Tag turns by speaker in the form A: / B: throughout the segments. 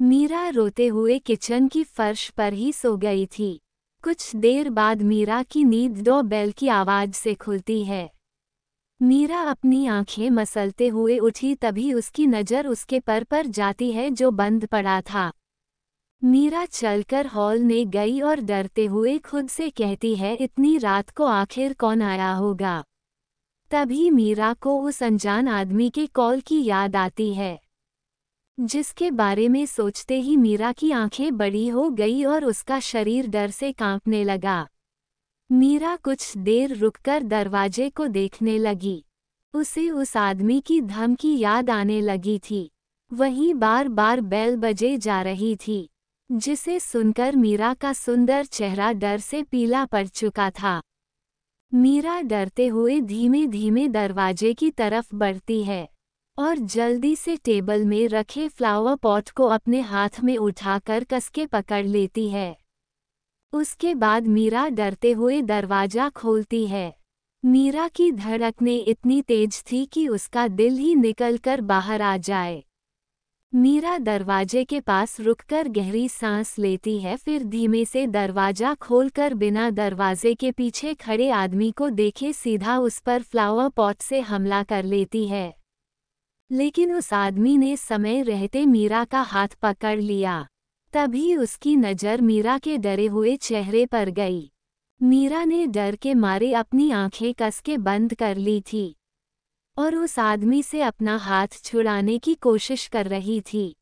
A: मीरा रोते हुए किचन की फर्श पर ही सो गई थी कुछ देर बाद मीरा की नींद दो बेल की आवाज़ से खुलती है मीरा अपनी आंखें मसलते हुए उठी तभी उसकी नज़र उसके पर पर जाती है जो बंद पड़ा था मीरा चलकर हॉल में गई और डरते हुए खुद से कहती है इतनी रात को आखिर कौन आया होगा तभी मीरा को उस अनजान आदमी के कॉल की याद आती है जिसके बारे में सोचते ही मीरा की आंखें बड़ी हो गई और उसका शरीर डर से कांपने लगा मीरा कुछ देर रुककर दरवाजे को देखने लगी उसे उस आदमी की धमकी याद आने लगी थी वहीं बार बार बैल बजे जा रही थी जिसे सुनकर मीरा का सुंदर चेहरा डर से पीला पड़ चुका था मीरा डरते हुए धीमे धीमे दरवाजे की तरफ बढ़ती है और जल्दी से टेबल में रखे फ्लावर पॉट को अपने हाथ में उठाकर कसके पकड़ लेती है उसके बाद मीरा डरते हुए दरवाजा खोलती है मीरा की धड़कने इतनी तेज थी कि उसका दिल ही निकलकर बाहर आ जाए मीरा दरवाजे के पास रुककर गहरी सांस लेती है फिर धीमे से दरवाजा खोलकर बिना दरवाजे के पीछे खड़े आदमी को देखे सीधा उस पर फ्लावर पॉट से हमला कर लेती है लेकिन उस आदमी ने समय रहते मीरा का हाथ पकड़ लिया तभी उसकी नज़र मीरा के डरे हुए चेहरे पर गई मीरा ने डर के मारे अपनी आंखें कसके बंद कर ली थी और उस आदमी से अपना हाथ छुड़ाने की कोशिश कर रही थी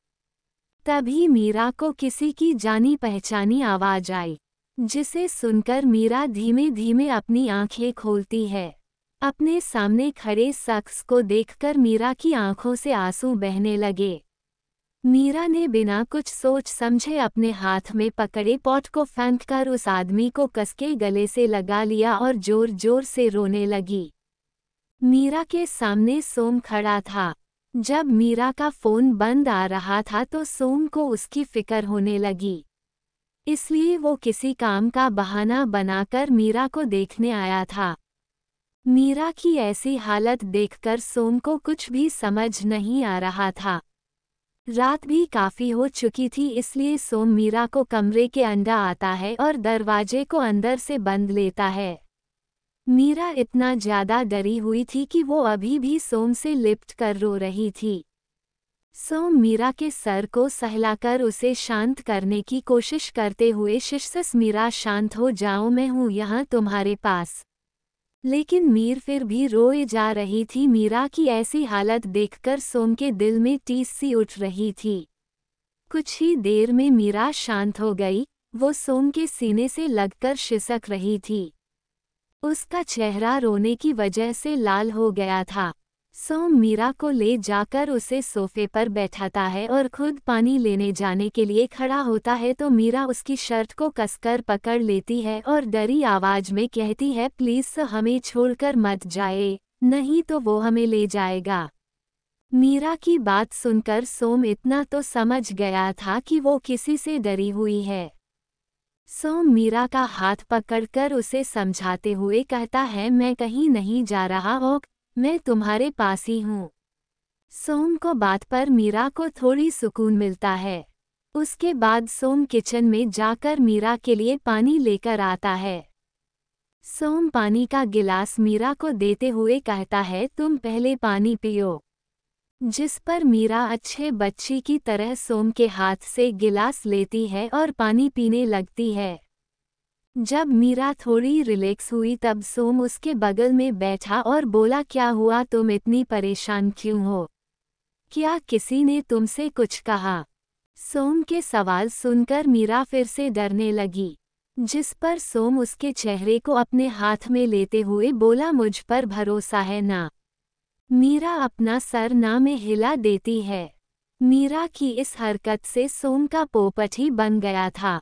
A: तभी मीरा को किसी की जानी पहचानी आवाज आई जिसे सुनकर मीरा धीमे धीमे अपनी आंखें खोलती है अपने सामने खड़े शख्स को देखकर मीरा की आंखों से आंसू बहने लगे मीरा ने बिना कुछ सोच समझे अपने हाथ में पकड़े पॉट को फेंक कर उस आदमी को कसके गले से लगा लिया और जोर जोर से रोने लगी मीरा के सामने सोम खड़ा था जब मीरा का फोन बंद आ रहा था तो सोम को उसकी फिक्र होने लगी इसलिए वो किसी काम का बहाना बनाकर मीरा को देखने आया था मीरा की ऐसी हालत देखकर सोम को कुछ भी समझ नहीं आ रहा था रात भी काफ़ी हो चुकी थी इसलिए सोम मीरा को कमरे के अंडा आता है और दरवाजे को अंदर से बंद लेता है मीरा इतना ज़्यादा डरी हुई थी कि वो अभी भी सोम से लिपट कर रो रही थी सोम मीरा के सर को सहलाकर उसे शांत करने की कोशिश करते हुए शिशस मीरा शांत हो जाओ मैं हूँ यहाँ तुम्हारे पास लेकिन मीर फिर भी रोए जा रही थी मीरा की ऐसी हालत देखकर सोम के दिल में टीस सी उठ रही थी कुछ ही देर में मीरा शांत हो गई वो सोम के सीने से लगकर शिसक रही थी उसका चेहरा रोने की वजह से लाल हो गया था सोम मीरा को ले जाकर उसे सोफे पर बैठाता है और खुद पानी लेने जाने के लिए खड़ा होता है तो मीरा उसकी शर्ट को कसकर पकड़ लेती है और डरी आवाज में कहती है प्लीज हमें छोड़कर मत जाए नहीं तो वो हमें ले जाएगा मीरा की बात सुनकर सोम इतना तो समझ गया था कि वो किसी से डरी हुई है सोम मीरा का हाथ पकड़कर उसे समझाते हुए कहता है मैं कहीं नहीं जा रहा हूँ मैं तुम्हारे पास ही हूँ सोम को बात पर मीरा को थोड़ी सुकून मिलता है उसके बाद सोम किचन में जाकर मीरा के लिए पानी लेकर आता है सोम पानी का गिलास मीरा को देते हुए कहता है तुम पहले पानी पियो जिस पर मीरा अच्छे बच्ची की तरह सोम के हाथ से गिलास लेती है और पानी पीने लगती है जब मीरा थोड़ी रिलैक्स हुई तब सोम उसके बगल में बैठा और बोला क्या हुआ तुम इतनी परेशान क्यों हो क्या किसी ने तुमसे कुछ कहा सोम के सवाल सुनकर मीरा फिर से डरने लगी जिस पर सोम उसके चेहरे को अपने हाथ में लेते हुए बोला मुझ पर भरोसा है ना मीरा अपना सर ना में हिला देती है मीरा की इस हरकत से सोम का पोपट ही बन गया था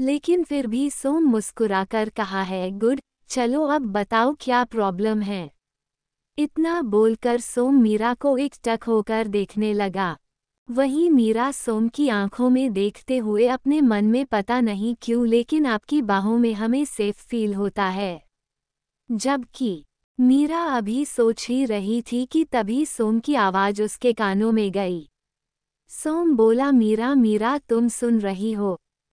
A: लेकिन फिर भी सोम मुस्कुराकर कहा है गुड चलो अब बताओ क्या प्रॉब्लम है इतना बोलकर सोम मीरा को एक टक होकर देखने लगा वहीं मीरा सोम की आंखों में देखते हुए अपने मन में पता नहीं क्यों लेकिन आपकी बाहों में हमें सेफ फील होता है जबकि मीरा अभी सोच ही रही थी कि तभी सोम की आवाज़ उसके कानों में गई सोम बोला मीरा मीरा तुम सुन रही हो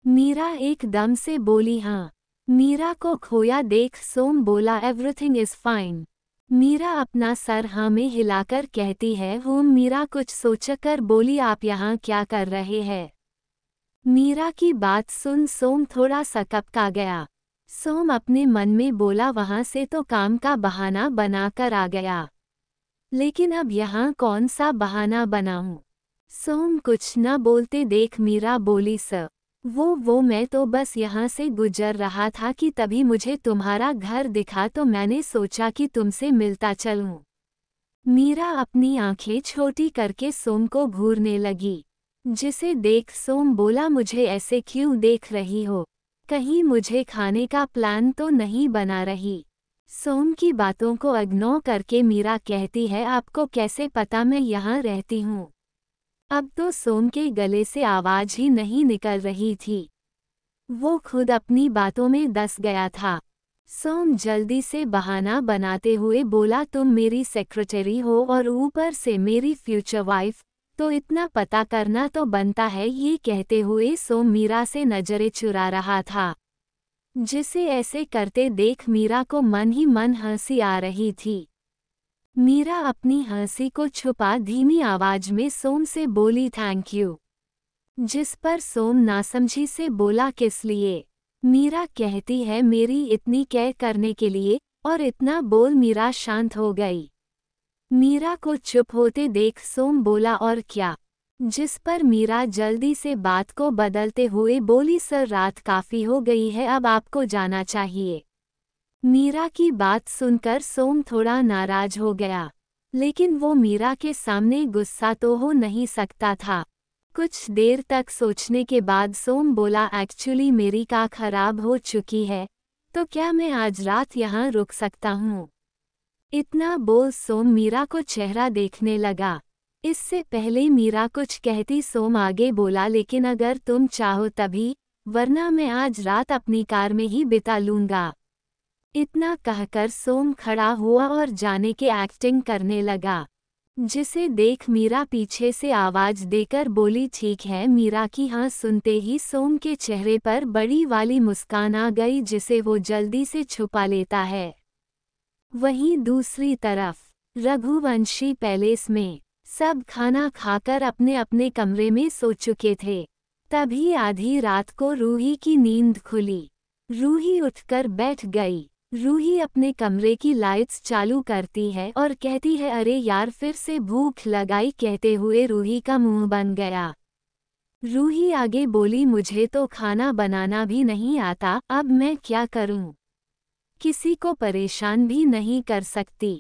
A: मीरा एकदम से बोली हाँ मीरा को खोया देख सोम बोला एवरीथिंग इज फाइन मीरा अपना सर हाँ में हिलाकर कहती है होम मीरा कुछ सोचकर बोली आप यहाँ क्या कर रहे हैं मीरा की बात सुन सोम थोड़ा सा कपका गया सोम अपने मन में बोला वहाँ से तो काम का बहाना बनाकर आ गया लेकिन अब यहाँ कौन सा बहाना बनाऊं सोम कुछ न बोलते देख मीरा बोली सर वो वो मैं तो बस यहाँ से गुजर रहा था कि तभी मुझे तुम्हारा घर दिखा तो मैंने सोचा कि तुमसे मिलता चलूं। मीरा अपनी आंखें छोटी करके सोम को घूरने लगी जिसे देख सोम बोला मुझे ऐसे क्यों देख रही हो कहीं मुझे खाने का प्लान तो नहीं बना रही सोम की बातों को अग्नो करके मीरा कहती है आपको कैसे पता मैं यहाँ रहती हूँ अब तो सोम के गले से आवाज ही नहीं निकल रही थी वो खुद अपनी बातों में दस गया था सोम जल्दी से बहाना बनाते हुए बोला तुम मेरी सेक्रेटरी हो और ऊपर से मेरी फ्यूचर वाइफ तो इतना पता करना तो बनता है ये कहते हुए सोम मीरा से नजरें चुरा रहा था जिसे ऐसे करते देख मीरा को मन ही मन हंसी आ रही थी मीरा अपनी हंसी को छुपा धीमी आवाज में सोम से बोली थैंक यू जिस पर सोम नासमझी से बोला किस लिए मीरा कहती है मेरी इतनी केयर करने के लिए और इतना बोल मीरा शांत हो गई मीरा को चुप होते देख सोम बोला और क्या जिस पर मीरा जल्दी से बात को बदलते हुए बोली सर रात काफ़ी हो गई है अब आपको जाना चाहिए मीरा की बात सुनकर सोम थोड़ा नाराज हो गया लेकिन वो मीरा के सामने गुस्सा तो हो नहीं सकता था कुछ देर तक सोचने के बाद सोम बोला एक्चुअली मेरी का खराब हो चुकी है तो क्या मैं आज रात यहाँ रुक सकता हूँ इतना बोल सोम मीरा को चेहरा देखने लगा इससे पहले मीरा कुछ कहती सोम आगे बोला लेकिन अगर तुम चाहो तभी वरना मैं आज रात अपनी कार में ही बिता लूंगा इतना कहकर सोम खड़ा हुआ और जाने के एक्टिंग करने लगा जिसे देख मीरा पीछे से आवाज देकर बोली ठीक है मीरा की हाँ सुनते ही सोम के चेहरे पर बड़ी वाली मुस्कान आ गई जिसे वो जल्दी से छुपा लेता है वहीं दूसरी तरफ रघुवंशी पैलेस में सब खाना खाकर अपने अपने कमरे में सो चुके थे तभी आधी रात को रूही की नींद खुली रूही उठकर बैठ गई रूही अपने कमरे की लाइट्स चालू करती है और कहती है अरे यार फिर से भूख लगाई कहते हुए रूही का मुंह बन गया रूही आगे बोली मुझे तो खाना बनाना भी नहीं आता अब मैं क्या करूं? किसी को परेशान भी नहीं कर सकती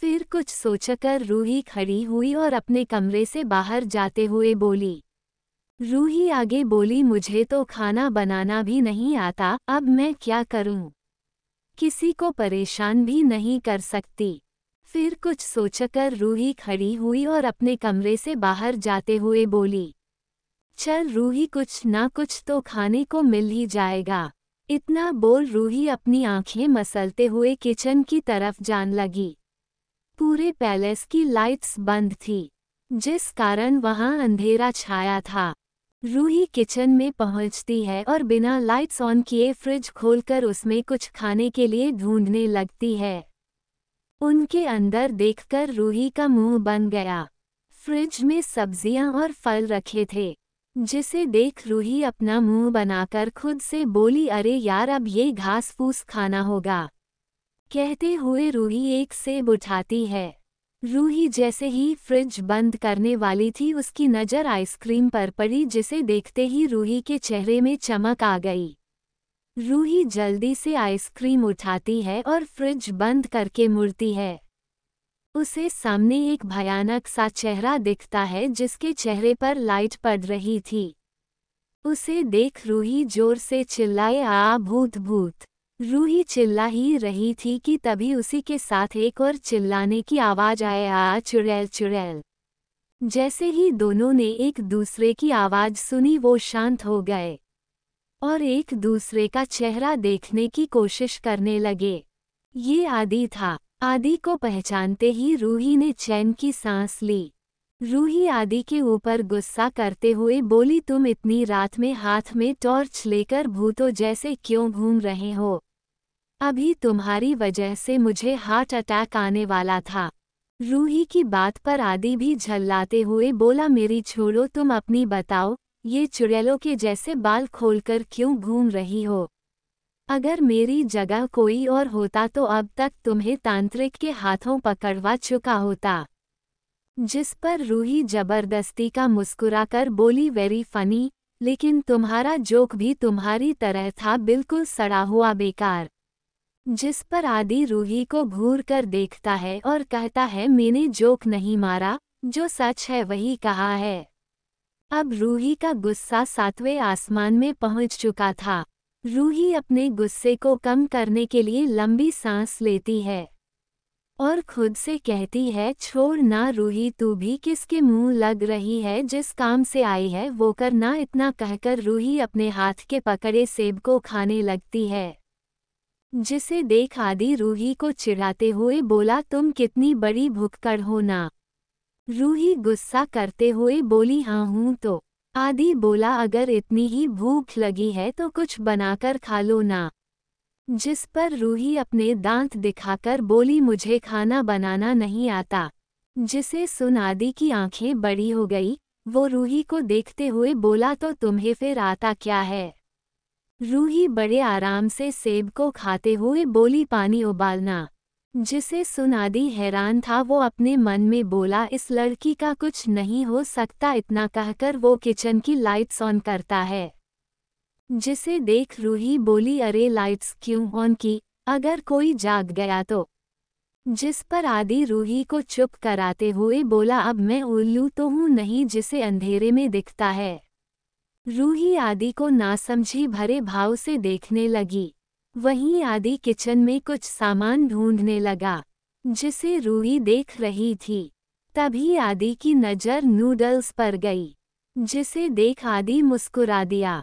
A: फिर कुछ सोचकर रूही खड़ी हुई और अपने कमरे से बाहर जाते हुए बोली रूही आगे बोली मुझे तो खाना बनाना भी नहीं आता अब मैं क्या करूं? किसी को परेशान भी नहीं कर सकती फिर कुछ सोचकर रूही खड़ी हुई और अपने कमरे से बाहर जाते हुए बोली चल रूही कुछ ना कुछ तो खाने को मिल ही जाएगा इतना बोल रूही अपनी आंखें मसलते हुए किचन की तरफ जान लगी पूरे पैलेस की लाइट्स बंद थी जिस कारण वहां अंधेरा छाया था रूही किचन में पहुंचती है और बिना लाइट्स ऑन किए फ्रिज खोलकर उसमें कुछ खाने के लिए ढूंढने लगती है उनके अंदर देखकर रूही का मुंह बन गया फ्रिज में सब्जियां और फल रखे थे जिसे देख रूही अपना मुंह बनाकर खुद से बोली अरे यार अब ये घास फूस खाना होगा कहते हुए रूही एक सेब उठाती है रूही जैसे ही फ्रिज बंद करने वाली थी उसकी नज़र आइसक्रीम पर पड़ी जिसे देखते ही रूही के चेहरे में चमक आ गई रूही जल्दी से आइसक्रीम उठाती है और फ्रिज बंद करके मुड़ती है उसे सामने एक भयानक सा चेहरा दिखता है जिसके चेहरे पर लाइट पड़ रही थी उसे देख रूही जोर से चिल्लाए आ भूत भूत रूही चिल्ला ही रही थी कि तभी उसी के साथ एक और चिल्लाने की आवाज़ आए आ चुड़ैल चुड़ैल जैसे ही दोनों ने एक दूसरे की आवाज़ सुनी वो शांत हो गए और एक दूसरे का चेहरा देखने की कोशिश करने लगे ये आदि था आदि को पहचानते ही रूही ने चैन की सांस ली रूही आदि के ऊपर गुस्सा करते हुए बोली तुम इतनी रात में हाथ में टॉर्च लेकर भूतो जैसे क्यों घूम रहे हो अभी तुम्हारी वजह से मुझे हार्ट अटैक आने वाला था रूही की बात पर आदि भी झल्लाते हुए बोला मेरी छोड़ो तुम अपनी बताओ ये चुड़ैलों के जैसे बाल खोलकर क्यों घूम रही हो अगर मेरी जगह कोई और होता तो अब तक तुम्हें तांत्रिक के हाथों पकड़वा चुका होता जिस पर रूही जबरदस्ती का मुस्कुराकर बोली वेरी फनी लेकिन तुम्हारा जोक भी तुम्हारी तरह था बिल्कुल सड़ा हुआ बेकार जिस पर आदि रूही को घूर कर देखता है और कहता है मैंने जोक नहीं मारा जो सच है वही कहा है अब रूही का गुस्सा सातवें आसमान में पहुंच चुका था रूही अपने गुस्से को कम करने के लिए लंबी सांस लेती है और खुद से कहती है छोड़ ना रूही तू भी किसके मुंह लग रही है जिस काम से आई है वो कर ना इतना कहकर रूही अपने हाथ के पकड़े सेब को खाने लगती है जिसे देख आदि रूही को चिढ़ाते हुए बोला तुम कितनी बड़ी भुक्कड़ हो ना रूही गुस्सा करते हुए बोली हाँ हूँ तो आदि बोला अगर इतनी ही भूख लगी है तो कुछ बनाकर खा लो ना जिस पर रूही अपने दांत दिखाकर बोली मुझे खाना बनाना नहीं आता जिसे सुन आदि की आंखें बड़ी हो गई वो रूही को देखते हुए बोला तो तुम्हें फिर आता क्या है रूही बड़े आराम से सेब को खाते हुए बोली पानी उबालना जिसे सुनादी हैरान था वो अपने मन में बोला इस लड़की का कुछ नहीं हो सकता इतना कहकर वो किचन की लाइट्स ऑन करता है जिसे देख रूही बोली अरे लाइट्स क्यों ऑन की अगर कोई जाग गया तो जिस पर आदि रूही को चुप कराते हुए बोला अब मैं उल्लू तो हूँ नहीं जिसे अंधेरे में दिखता है रूही आदि को नासमझी भरे भाव से देखने लगी वहीं आदि किचन में कुछ सामान ढूंढने लगा जिसे रूही देख रही थी तभी आदि की नज़र नूडल्स पर गई जिसे देख आदि मुस्कुरा दिया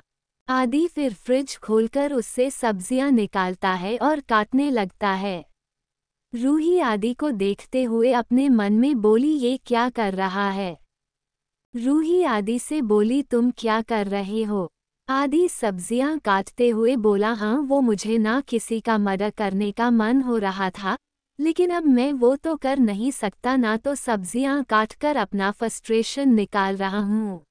A: आदि फिर फ्रिज खोलकर उससे सब्जियां निकालता है और काटने लगता है रूही आदि को देखते हुए अपने मन में बोली ये क्या कर रहा है रूही आदि से बोली तुम क्या कर रहे हो आदि सब्जियां काटते हुए बोला हाँ वो मुझे ना किसी का मर्डर करने का मन हो रहा था लेकिन अब मैं वो तो कर नहीं सकता ना तो सब्जियां काटकर अपना फ्रस्ट्रेशन निकाल रहा हूँ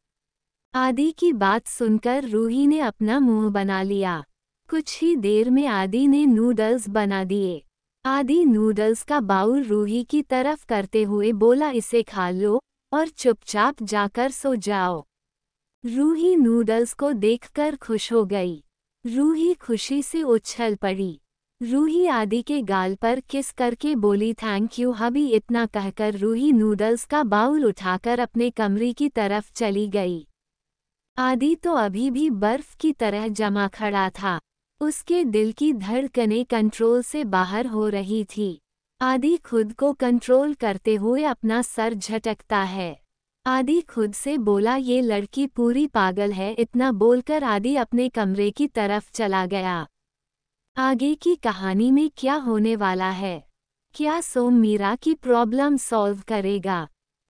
A: आदि की बात सुनकर रूही ने अपना मुंह बना लिया कुछ ही देर में आदि ने नूडल्स बना दिए आदि नूडल्स का बाउल रूही की तरफ करते हुए बोला इसे खा लो और चुपचाप जाकर सो जाओ रूही नूडल्स को देखकर खुश हो गई रूही खुशी से उछल पड़ी रूही आदि के गाल पर किस करके बोली थैंक यू हबी इतना कहकर रूही नूडल्स का बाउल उठाकर अपने कमरे की तरफ चली गई आदि तो अभी भी बर्फ की तरह जमा खड़ा था उसके दिल की धड़कने कंट्रोल से बाहर हो रही थी आदि खुद को कंट्रोल करते हुए अपना सर झटकता है आदि खुद से बोला ये लड़की पूरी पागल है इतना बोलकर आदि अपने कमरे की तरफ चला गया आगे की कहानी में क्या होने वाला है क्या सोम मीरा की प्रॉब्लम सॉल्व करेगा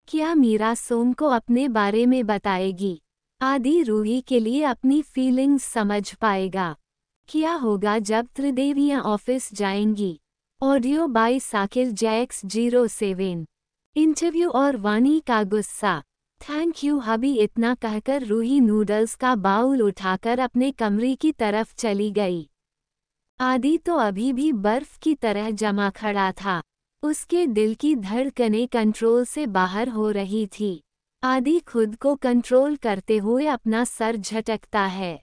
A: क्या मीरा सोम को अपने बारे में बताएगी आदि रूही के लिए अपनी फीलिंग्स समझ पाएगा क्या होगा जब त्रिदेवियाँ ऑफिस जाएंगी ऑडियो बाई साकिल जैक्स जीरो सेवेन इंटरव्यू और वानी का गुस्सा थैंक यू हबी इतना कहकर रूही नूडल्स का बाउल उठाकर अपने कमरे की तरफ चली गई आदि तो अभी भी बर्फ की तरह जमा खड़ा था उसके दिल की धड़कने कंट्रोल से बाहर हो रही थी आदि खुद को कंट्रोल करते हुए अपना सर झटकता है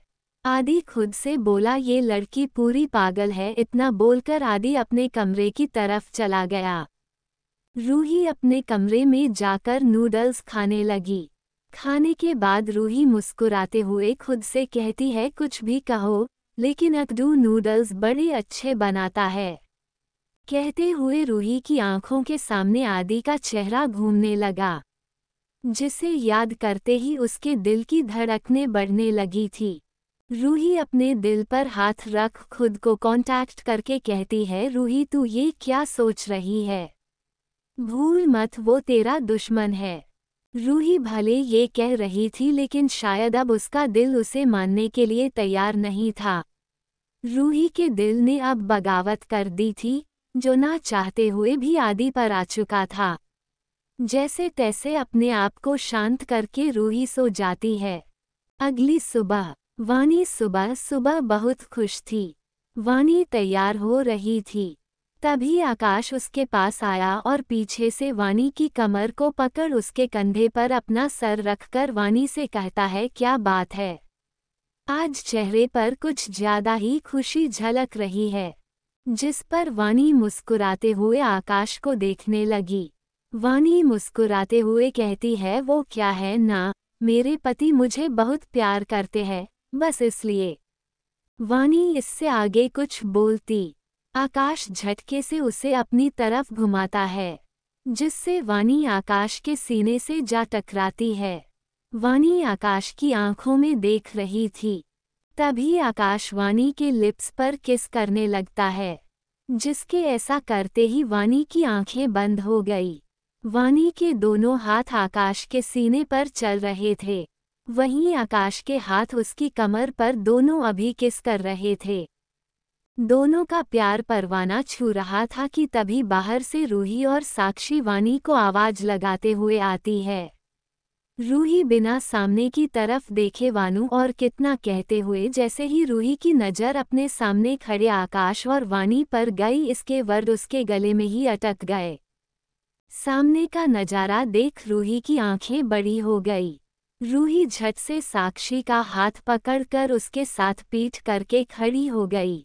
A: आदि खुद से बोला ये लड़की पूरी पागल है इतना बोलकर आदि अपने कमरे की तरफ चला गया रूही अपने कमरे में जाकर नूडल्स खाने लगी खाने के बाद रूही मुस्कुराते हुए खुद से कहती है कुछ भी कहो लेकिन अकदू नूडल्स बड़े अच्छे बनाता है कहते हुए रूही की आंखों के सामने आदि का चेहरा घूमने लगा जिसे याद करते ही उसके दिल की धड़कने बढ़ने लगी थी रूही अपने दिल पर हाथ रख खुद को कांटेक्ट करके कहती है रूही तू ये क्या सोच रही है भूल मत वो तेरा दुश्मन है रूही भले ये कह रही थी लेकिन शायद अब उसका दिल उसे मानने के लिए तैयार नहीं था रूही के दिल ने अब बगावत कर दी थी जो ना चाहते हुए भी आदि पर आ चुका था जैसे तैसे अपने आप को शांत करके रूही सो जाती है अगली सुबह वानी सुबह सुबह बहुत खुश थी वानी तैयार हो रही थी तभी आकाश उसके पास आया और पीछे से वानी की कमर को पकड़ उसके कंधे पर अपना सर रखकर वानी से कहता है क्या बात है आज चेहरे पर कुछ ज्यादा ही खुशी झलक रही है जिस पर वानी मुस्कुराते हुए आकाश को देखने लगी वानी मुस्कुराते हुए कहती है वो क्या है ना मेरे पति मुझे बहुत प्यार करते हैं बस इसलिए वानी इससे आगे कुछ बोलती आकाश झटके से उसे अपनी तरफ घुमाता है जिससे वानी आकाश के सीने से जा टकराती है वानी आकाश की आंखों में देख रही थी तभी आकाश वानी के लिप्स पर किस करने लगता है जिसके ऐसा करते ही वानी की आंखें बंद हो गई वानी के दोनों हाथ आकाश के सीने पर चल रहे थे वहीं आकाश के हाथ उसकी कमर पर दोनों अभी किस कर रहे थे दोनों का प्यार परवाना छू रहा था कि तभी बाहर से रूही और साक्षी वानी को आवाज लगाते हुए आती है रूही बिना सामने की तरफ देखे वानू और कितना कहते हुए जैसे ही रूही की नज़र अपने सामने खड़े आकाश और वानी पर गई इसके वर्ड उसके गले में ही अटक गए सामने का नज़ारा देख रूही की आंखें बड़ी हो गई रूही झट से साक्षी का हाथ पकड़कर उसके साथ पीठ करके खड़ी हो गई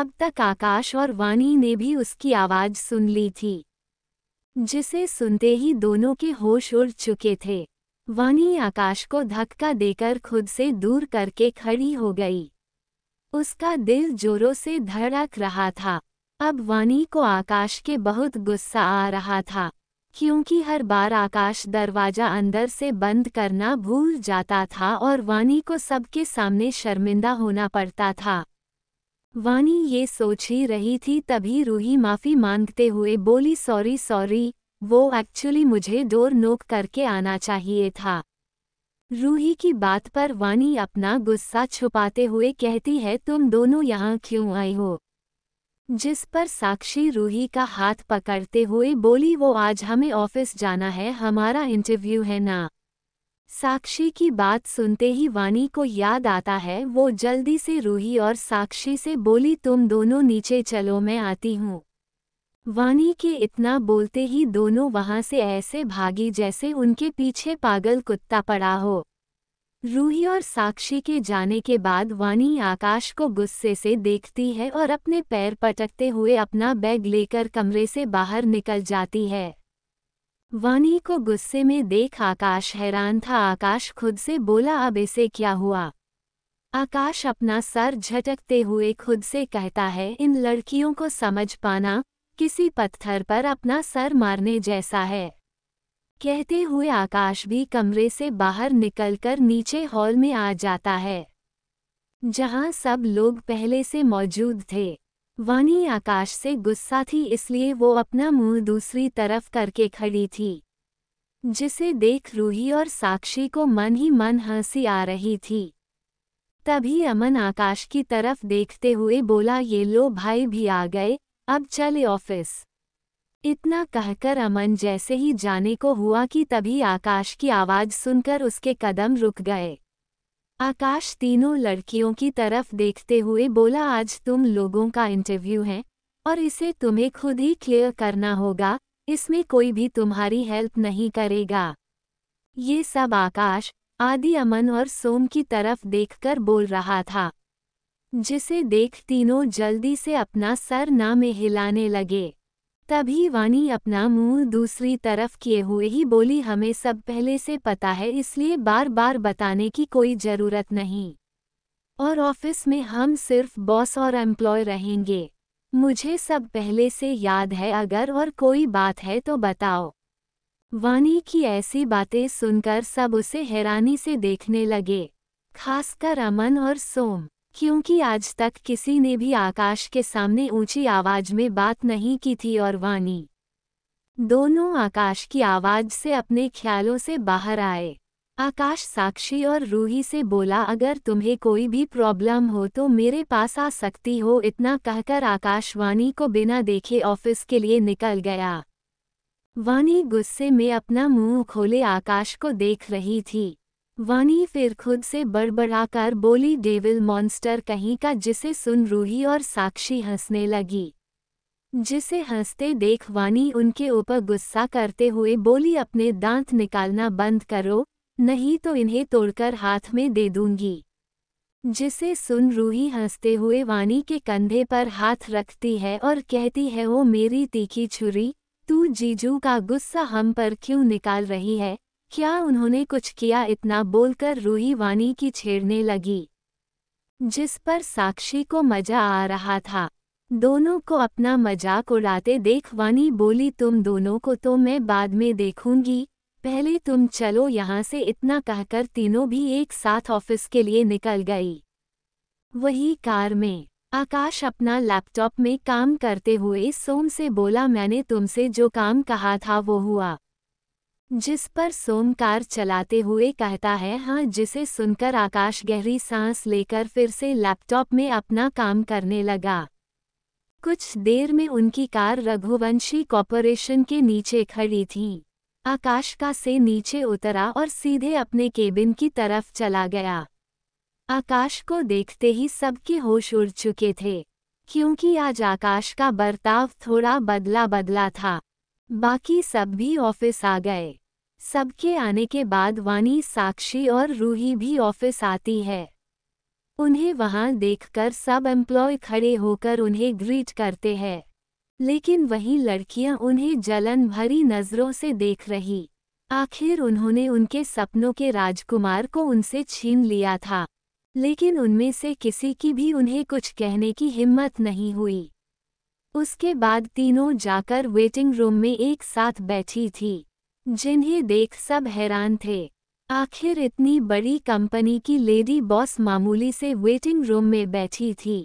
A: अब तक आकाश और वाणी ने भी उसकी आवाज सुन ली थी जिसे सुनते ही दोनों के होश उड़ चुके थे वाणी आकाश को धक्का देकर खुद से दूर करके खड़ी हो गई उसका दिल जोरों से धड़क रहा था अब वाणी को आकाश के बहुत गुस्सा आ रहा था क्योंकि हर बार आकाश दरवाजा अंदर से बंद करना भूल जाता था और वानी को सबके सामने शर्मिंदा होना पड़ता था वानी ये सोच ही रही थी तभी रूही माफ़ी मांगते हुए बोली सॉरी सॉरी वो एक्चुअली मुझे डोर नोक करके आना चाहिए था रूही की बात पर वानी अपना गुस्सा छुपाते हुए कहती है तुम दोनों यहाँ क्यों आए हो जिस पर साक्षी रूही का हाथ पकड़ते हुए बोली वो आज हमें ऑफिस जाना है हमारा इंटरव्यू है ना साक्षी की बात सुनते ही वानी को याद आता है वो जल्दी से रूही और साक्षी से बोली तुम दोनों नीचे चलो मैं आती हूँ वानी के इतना बोलते ही दोनों वहाँ से ऐसे भागी जैसे उनके पीछे पागल कुत्ता पड़ा हो रूही और साक्षी के जाने के बाद वानी आकाश को गुस्से से देखती है और अपने पैर पटकते हुए अपना बैग लेकर कमरे से बाहर निकल जाती है वानी को गुस्से में देख आकाश हैरान था आकाश खुद से बोला अब इसे क्या हुआ आकाश अपना सर झटकते हुए खुद से कहता है इन लड़कियों को समझ पाना किसी पत्थर पर अपना सर मारने जैसा है कहते हुए आकाश भी कमरे से बाहर निकलकर नीचे हॉल में आ जाता है जहां सब लोग पहले से मौजूद थे वानी आकाश से गुस्सा थी इसलिए वो अपना मुंह दूसरी तरफ करके खड़ी थी जिसे देख रूही और साक्षी को मन ही मन हंसी आ रही थी तभी अमन आकाश की तरफ देखते हुए बोला ये लो भाई भी आ गए अब चले ऑफिस इतना कहकर अमन जैसे ही जाने को हुआ कि तभी आकाश की आवाज़ सुनकर उसके कदम रुक गए आकाश तीनों लड़कियों की तरफ देखते हुए बोला आज तुम लोगों का इंटरव्यू है और इसे तुम्हें खुद ही क्लियर करना होगा इसमें कोई भी तुम्हारी हेल्प नहीं करेगा ये सब आकाश आदि अमन और सोम की तरफ देखकर बोल रहा था जिसे देख तीनों जल्दी से अपना सर ना में हिलाने लगे तभी वाणी अपना मुंह दूसरी तरफ किए हुए ही बोली हमें सब पहले से पता है इसलिए बार बार बताने की कोई ज़रूरत नहीं और ऑफिस में हम सिर्फ बॉस और एम्प्लॉय रहेंगे मुझे सब पहले से याद है अगर और कोई बात है तो बताओ वाणी की ऐसी बातें सुनकर सब उसे हैरानी से देखने लगे खासकर अमन और सोम क्योंकि आज तक किसी ने भी आकाश के सामने ऊंची आवाज में बात नहीं की थी और वानी दोनों आकाश की आवाज से अपने ख्यालों से बाहर आए आकाश साक्षी और रूही से बोला अगर तुम्हें कोई भी प्रॉब्लम हो तो मेरे पास आ सकती हो इतना कहकर आकाश वानी को बिना देखे ऑफिस के लिए निकल गया वानी गुस्से में अपना मुंह खोले आकाश को देख रही थी वानी फिर खुद से बड़बड़ाकर बोली डेविल मॉन्स्टर कहीं का जिसे सुन रूही और साक्षी हंसने लगी जिसे हंसते देख वानी उनके ऊपर गुस्सा करते हुए बोली अपने दांत निकालना बंद करो नहीं तो इन्हें तोड़कर हाथ में दे दूंगी जिसे सुन रूही हंसते हुए वानी के कंधे पर हाथ रखती है और कहती है वो मेरी तीखी छुरी तू जीजू का गुस्सा हम पर क्यों निकाल रही है क्या उन्होंने कुछ किया इतना बोलकर रूही वानी की छेड़ने लगी जिस पर साक्षी को मजा आ रहा था दोनों को अपना मजाक उड़ाते देख वानी बोली तुम दोनों को तो मैं बाद में देखूंगी पहले तुम चलो यहाँ से इतना कहकर तीनों भी एक साथ ऑफिस के लिए निकल गई वही कार में आकाश अपना लैपटॉप में काम करते हुए सोम से बोला मैंने तुमसे जो काम कहा था वो हुआ जिस पर सोम कार चलाते हुए कहता है हाँ जिसे सुनकर आकाश गहरी सांस लेकर फिर से लैपटॉप में अपना काम करने लगा कुछ देर में उनकी कार रघुवंशी कॉरपोरेशन के नीचे खड़ी थी आकाश का से नीचे उतरा और सीधे अपने केबिन की तरफ चला गया आकाश को देखते ही सबके होश उड़ चुके थे क्योंकि आज आकाश का बर्ताव थोड़ा बदला बदला था बाकी सब भी ऑफिस आ गए सबके आने के बाद वानी साक्षी और रूही भी ऑफिस आती है उन्हें वहां देखकर सब एम्प्लॉय खड़े होकर उन्हें ग्रीट करते हैं लेकिन वहीं लड़कियां उन्हें जलन भरी नज़रों से देख रही आखिर उन्होंने उनके सपनों के राजकुमार को उनसे छीन लिया था लेकिन उनमें से किसी की भी उन्हें कुछ कहने की हिम्मत नहीं हुई उसके बाद तीनों जाकर वेटिंग रूम में एक साथ बैठी थी जिन्हें देख सब हैरान थे आखिर इतनी बड़ी कंपनी की लेडी बॉस मामूली से वेटिंग रूम में बैठी थी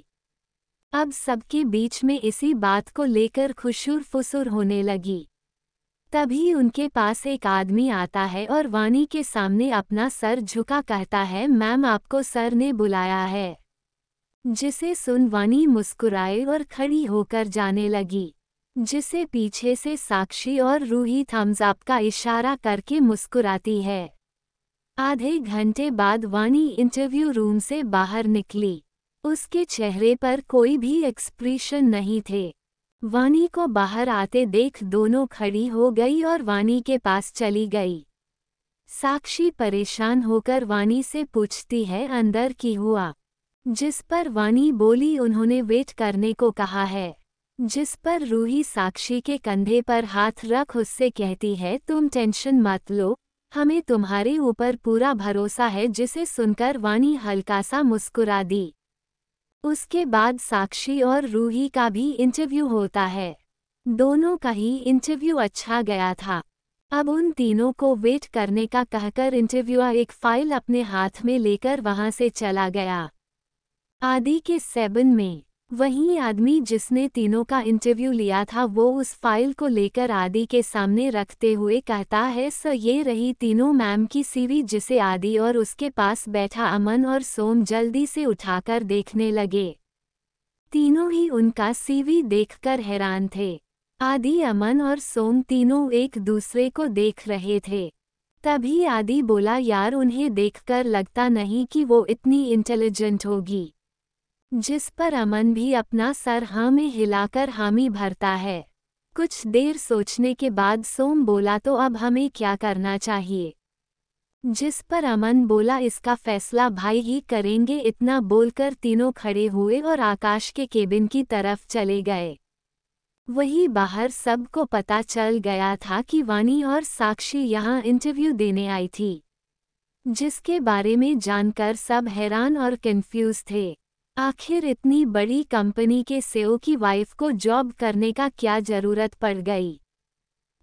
A: अब सबके बीच में इसी बात को लेकर खुशुर फुसुर होने लगी तभी उनके पास एक आदमी आता है और वानी के सामने अपना सर झुका कहता है मैम आपको सर ने बुलाया है जिसे सुन वानी मुस्कुराए और खड़ी होकर जाने लगी जिसे पीछे से साक्षी और रूही थम्सअप का इशारा करके मुस्कुराती है आधे घंटे बाद वाणी इंटरव्यू रूम से बाहर निकली उसके चेहरे पर कोई भी एक्सप्रेशन नहीं थे वानी को बाहर आते देख दोनों खड़ी हो गई और वानी के पास चली गई साक्षी परेशान होकर वानी से पूछती है अंदर की हुआ जिस पर वानी बोली उन्होंने वेट करने को कहा है जिस पर रूही साक्षी के कंधे पर हाथ रख उससे कहती है तुम टेंशन मत लो हमें तुम्हारे ऊपर पूरा भरोसा है जिसे सुनकर वाणी हल्का सा मुस्कुरा दी उसके बाद साक्षी और रूही का भी इंटरव्यू होता है दोनों का ही इंटरव्यू अच्छा गया था अब उन तीनों को वेट करने का कहकर इंटरव्यूअर एक फाइल अपने हाथ में लेकर वहां से चला गया आदि के सेबन में वहीं आदमी जिसने तीनों का इंटरव्यू लिया था वो उस फाइल को लेकर आदि के सामने रखते हुए कहता है स ये रही तीनों मैम की सीवी जिसे आदि और उसके पास बैठा अमन और सोम जल्दी से उठाकर देखने लगे तीनों ही उनका सीवी देखकर हैरान थे आदि अमन और सोम तीनों एक दूसरे को देख रहे थे तभी आदि बोला यार उन्हें देखकर लगता नहीं कि वो इतनी इंटेलिजेंट होगी जिस पर अमन भी अपना सर हाँ में हिलाकर हामी भरता है कुछ देर सोचने के बाद सोम बोला तो अब हमें क्या करना चाहिए जिस पर अमन बोला इसका फैसला भाई ही करेंगे इतना बोलकर तीनों खड़े हुए और आकाश के केबिन की तरफ चले गए वही बाहर सबको पता चल गया था कि वानी और साक्षी यहाँ इंटरव्यू देने आई थी जिसके बारे में जानकर सब हैरान और कंफ्यूज थे आखिर इतनी बड़ी कंपनी के सेओ e की वाइफ को जॉब करने का क्या जरूरत पड़ गई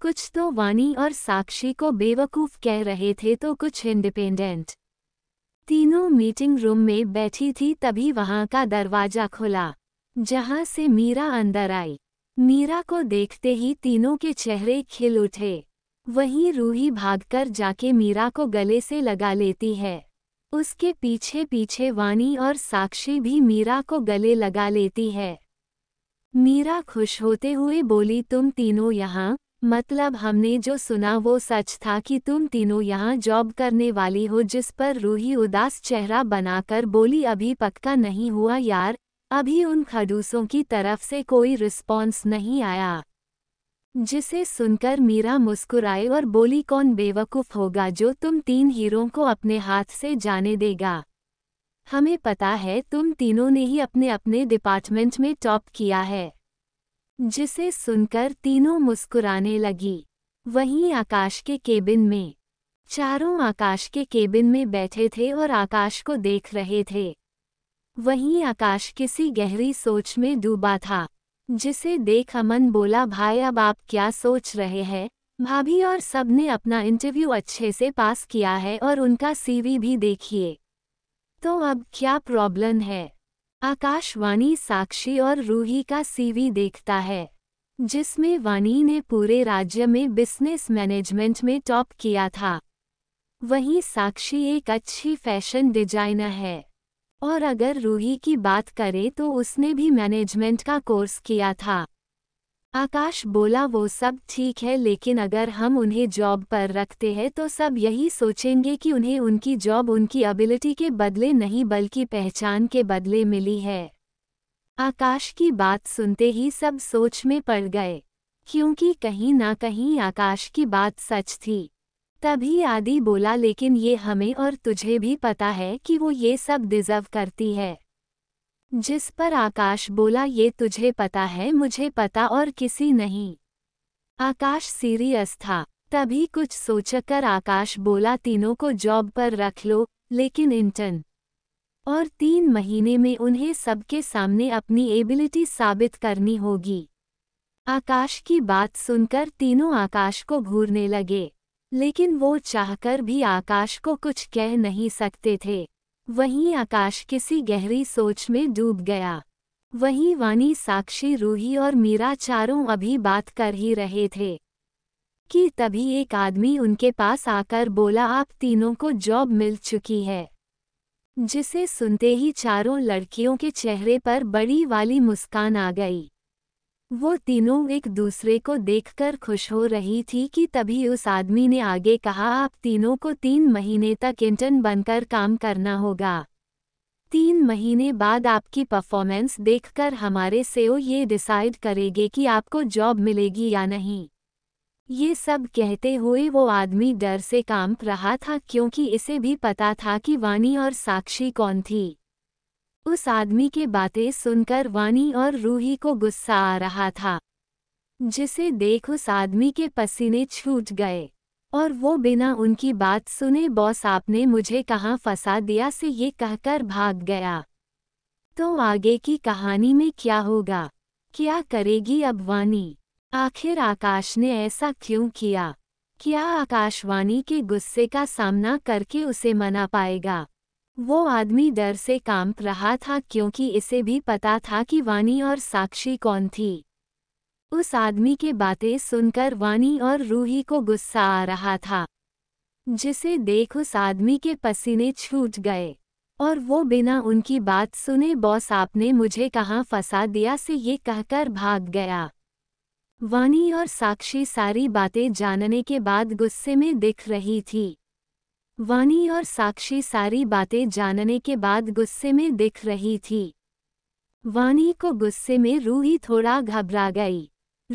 A: कुछ तो वाणी और साक्षी को बेवकूफ कह रहे थे तो कुछ इंडिपेंडेंट तीनों मीटिंग रूम में बैठी थी तभी वहां का दरवाजा खुला जहां से मीरा अंदर आई मीरा को देखते ही तीनों के चेहरे खिल उठे वहीं रूही भागकर जाके मीरा को गले से लगा लेती है उसके पीछे पीछे वाणी और साक्षी भी मीरा को गले लगा लेती है मीरा खुश होते हुए बोली तुम तीनों यहाँ मतलब हमने जो सुना वो सच था कि तुम तीनों यहाँ जॉब करने वाली हो जिस पर रूही उदास चेहरा बनाकर बोली अभी पक्का नहीं हुआ यार अभी उन खडूसों की तरफ से कोई रिस्पॉन्स नहीं आया जिसे सुनकर मीरा मुस्कुराए और बोली कौन बेवकूफ होगा जो तुम तीन हीरों को अपने हाथ से जाने देगा हमें पता है तुम तीनों ने ही अपने अपने डिपार्टमेंट में टॉप किया है जिसे सुनकर तीनों मुस्कुराने लगी वहीं आकाश के केबिन में चारों आकाश के केबिन में बैठे थे और आकाश को देख रहे थे वहीं आकाश किसी गहरी सोच में डूबा था जिसे देख अमन बोला भाई अब आप क्या सोच रहे हैं भाभी और सब ने अपना इंटरव्यू अच्छे से पास किया है और उनका सीवी भी देखिए तो अब क्या प्रॉब्लम है आकाशवाणी साक्षी और रूही का सीवी देखता है जिसमें वानी ने पूरे राज्य में बिजनेस मैनेजमेंट में टॉप किया था वहीं साक्षी एक अच्छी फैशन डिजाइनर है और अगर रूही की बात करें तो उसने भी मैनेजमेंट का कोर्स किया था आकाश बोला वो सब ठीक है लेकिन अगर हम उन्हें जॉब पर रखते हैं तो सब यही सोचेंगे कि उन्हें उनकी जॉब उनकी एबिलिटी के बदले नहीं बल्कि पहचान के बदले मिली है आकाश की बात सुनते ही सब सोच में पड़ गए क्योंकि कहीं ना कहीं आकाश की बात सच थी तभी आदि बोला लेकिन ये हमें और तुझे भी पता है कि वो ये सब डिजर्व करती है जिस पर आकाश बोला ये तुझे पता है मुझे पता और किसी नहीं आकाश सीरियस था तभी कुछ सोचकर आकाश बोला तीनों को जॉब पर रख लो लेकिन इंटर्न और तीन महीने में उन्हें सबके सामने अपनी एबिलिटी साबित करनी होगी आकाश की बात सुनकर तीनों आकाश को घूरने लगे लेकिन वो चाहकर भी आकाश को कुछ कह नहीं सकते थे वहीं आकाश किसी गहरी सोच में डूब गया वहीं वानी साक्षी रूही और मीरा चारों अभी बात कर ही रहे थे कि तभी एक आदमी उनके पास आकर बोला आप तीनों को जॉब मिल चुकी है जिसे सुनते ही चारों लड़कियों के चेहरे पर बड़ी वाली मुस्कान आ गई वो तीनों एक दूसरे को देखकर खुश हो रही थी कि तभी उस आदमी ने आगे कहा आप तीनों को तीन महीने तक इंटर्न बनकर काम करना होगा तीन महीने बाद आपकी परफॉर्मेंस देखकर हमारे सेओ e ये डिसाइड करेंगे कि आपको जॉब मिलेगी या नहीं ये सब कहते हुए वो आदमी डर से कांप रहा था क्योंकि इसे भी पता था कि वानी और साक्षी कौन थी उस आदमी की बातें सुनकर वानी और रूही को गुस्सा आ रहा था जिसे देख उस आदमी के पसीने छूट गए और वो बिना उनकी बात सुने बॉस आपने मुझे कहाँ फंसा दिया से ये कहकर भाग गया तो आगे की कहानी में क्या होगा क्या करेगी अब वानी आखिर आकाश ने ऐसा क्यों किया क्या आकाशवाणी के गुस्से का सामना करके उसे मना पाएगा वो आदमी डर से कांप रहा था क्योंकि इसे भी पता था कि वानी और साक्षी कौन थी उस आदमी के बातें सुनकर वानी और रूही को गुस्सा आ रहा था जिसे देख उस आदमी के पसीने छूट गए और वो बिना उनकी बात सुने बॉस आपने मुझे कहाँ फंसा दिया से ये कहकर भाग गया वानी और साक्षी सारी बातें जानने के बाद गुस्से में दिख रही थी वानी और साक्षी सारी बातें जानने के बाद गुस्से में दिख रही थी वानी को गुस्से में रूही थोड़ा घबरा गई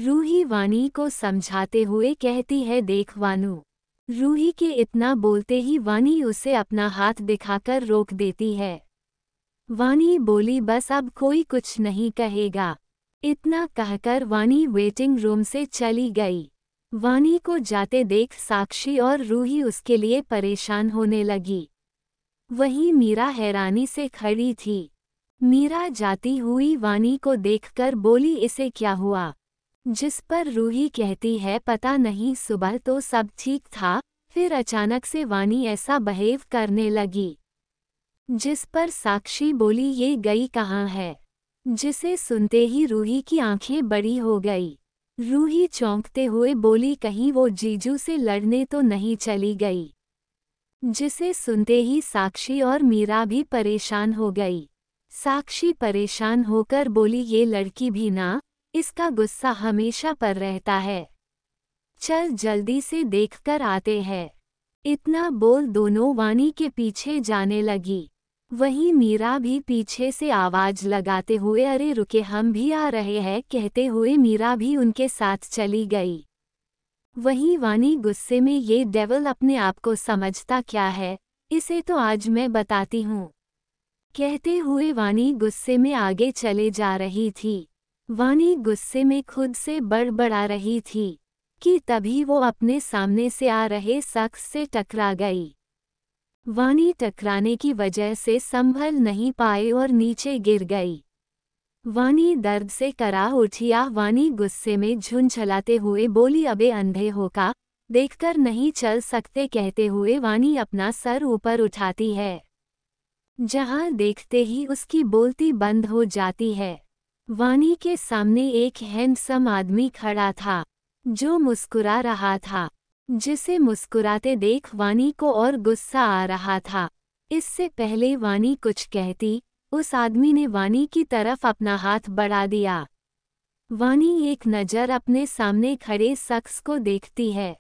A: रूही वानी को समझाते हुए कहती है देख वानू रूही के इतना बोलते ही वानी उसे अपना हाथ दिखाकर रोक देती है वानी बोली बस अब कोई कुछ नहीं कहेगा इतना कहकर वानी वेटिंग रूम से चली गई वानी को जाते देख साक्षी और रूही उसके लिए परेशान होने लगी वहीं मीरा हैरानी से खड़ी थी मीरा जाती हुई वानी को देखकर बोली इसे क्या हुआ जिस पर रूही कहती है पता नहीं सुबह तो सब ठीक था फिर अचानक से वानी ऐसा बहेव करने लगी जिस पर साक्षी बोली ये गई कहाँ है जिसे सुनते ही रूही की आंखें बड़ी हो गई रूही चौंकते हुए बोली कहीं वो जीजू से लड़ने तो नहीं चली गई जिसे सुनते ही साक्षी और मीरा भी परेशान हो गई साक्षी परेशान होकर बोली ये लड़की भी ना इसका गुस्सा हमेशा पर रहता है चल जल्दी से देखकर आते हैं इतना बोल दोनों वानी के पीछे जाने लगी वहीं मीरा भी पीछे से आवाज लगाते हुए अरे रुके हम भी आ रहे हैं कहते हुए मीरा भी उनके साथ चली गई वहीं वानी गुस्से में ये डेवल अपने आप को समझता क्या है इसे तो आज मैं बताती हूँ कहते हुए वानी गुस्से में आगे चले जा रही थी वानी गुस्से में खुद से बड़बड़ा रही थी कि तभी वो अपने सामने से आ रहे शख्स से टकरा गई वानी टकराने की वजह से संभल नहीं पाए और नीचे गिर गई वानी दर्द से करा उठिया वानी गुस्से में झुंझलाते हुए बोली अबे अंधे होका देखकर नहीं चल सकते कहते हुए वानी अपना सर ऊपर उठाती है जहां देखते ही उसकी बोलती बंद हो जाती है वानी के सामने एक हैंडसम आदमी खड़ा था जो मुस्कुरा रहा था जिसे मुस्कुराते देख वानी को और गुस्सा आ रहा था इससे पहले वानी कुछ कहती उस आदमी ने वानी की तरफ अपना हाथ बढ़ा दिया वानी एक नज़र अपने सामने खड़े शख्स को देखती है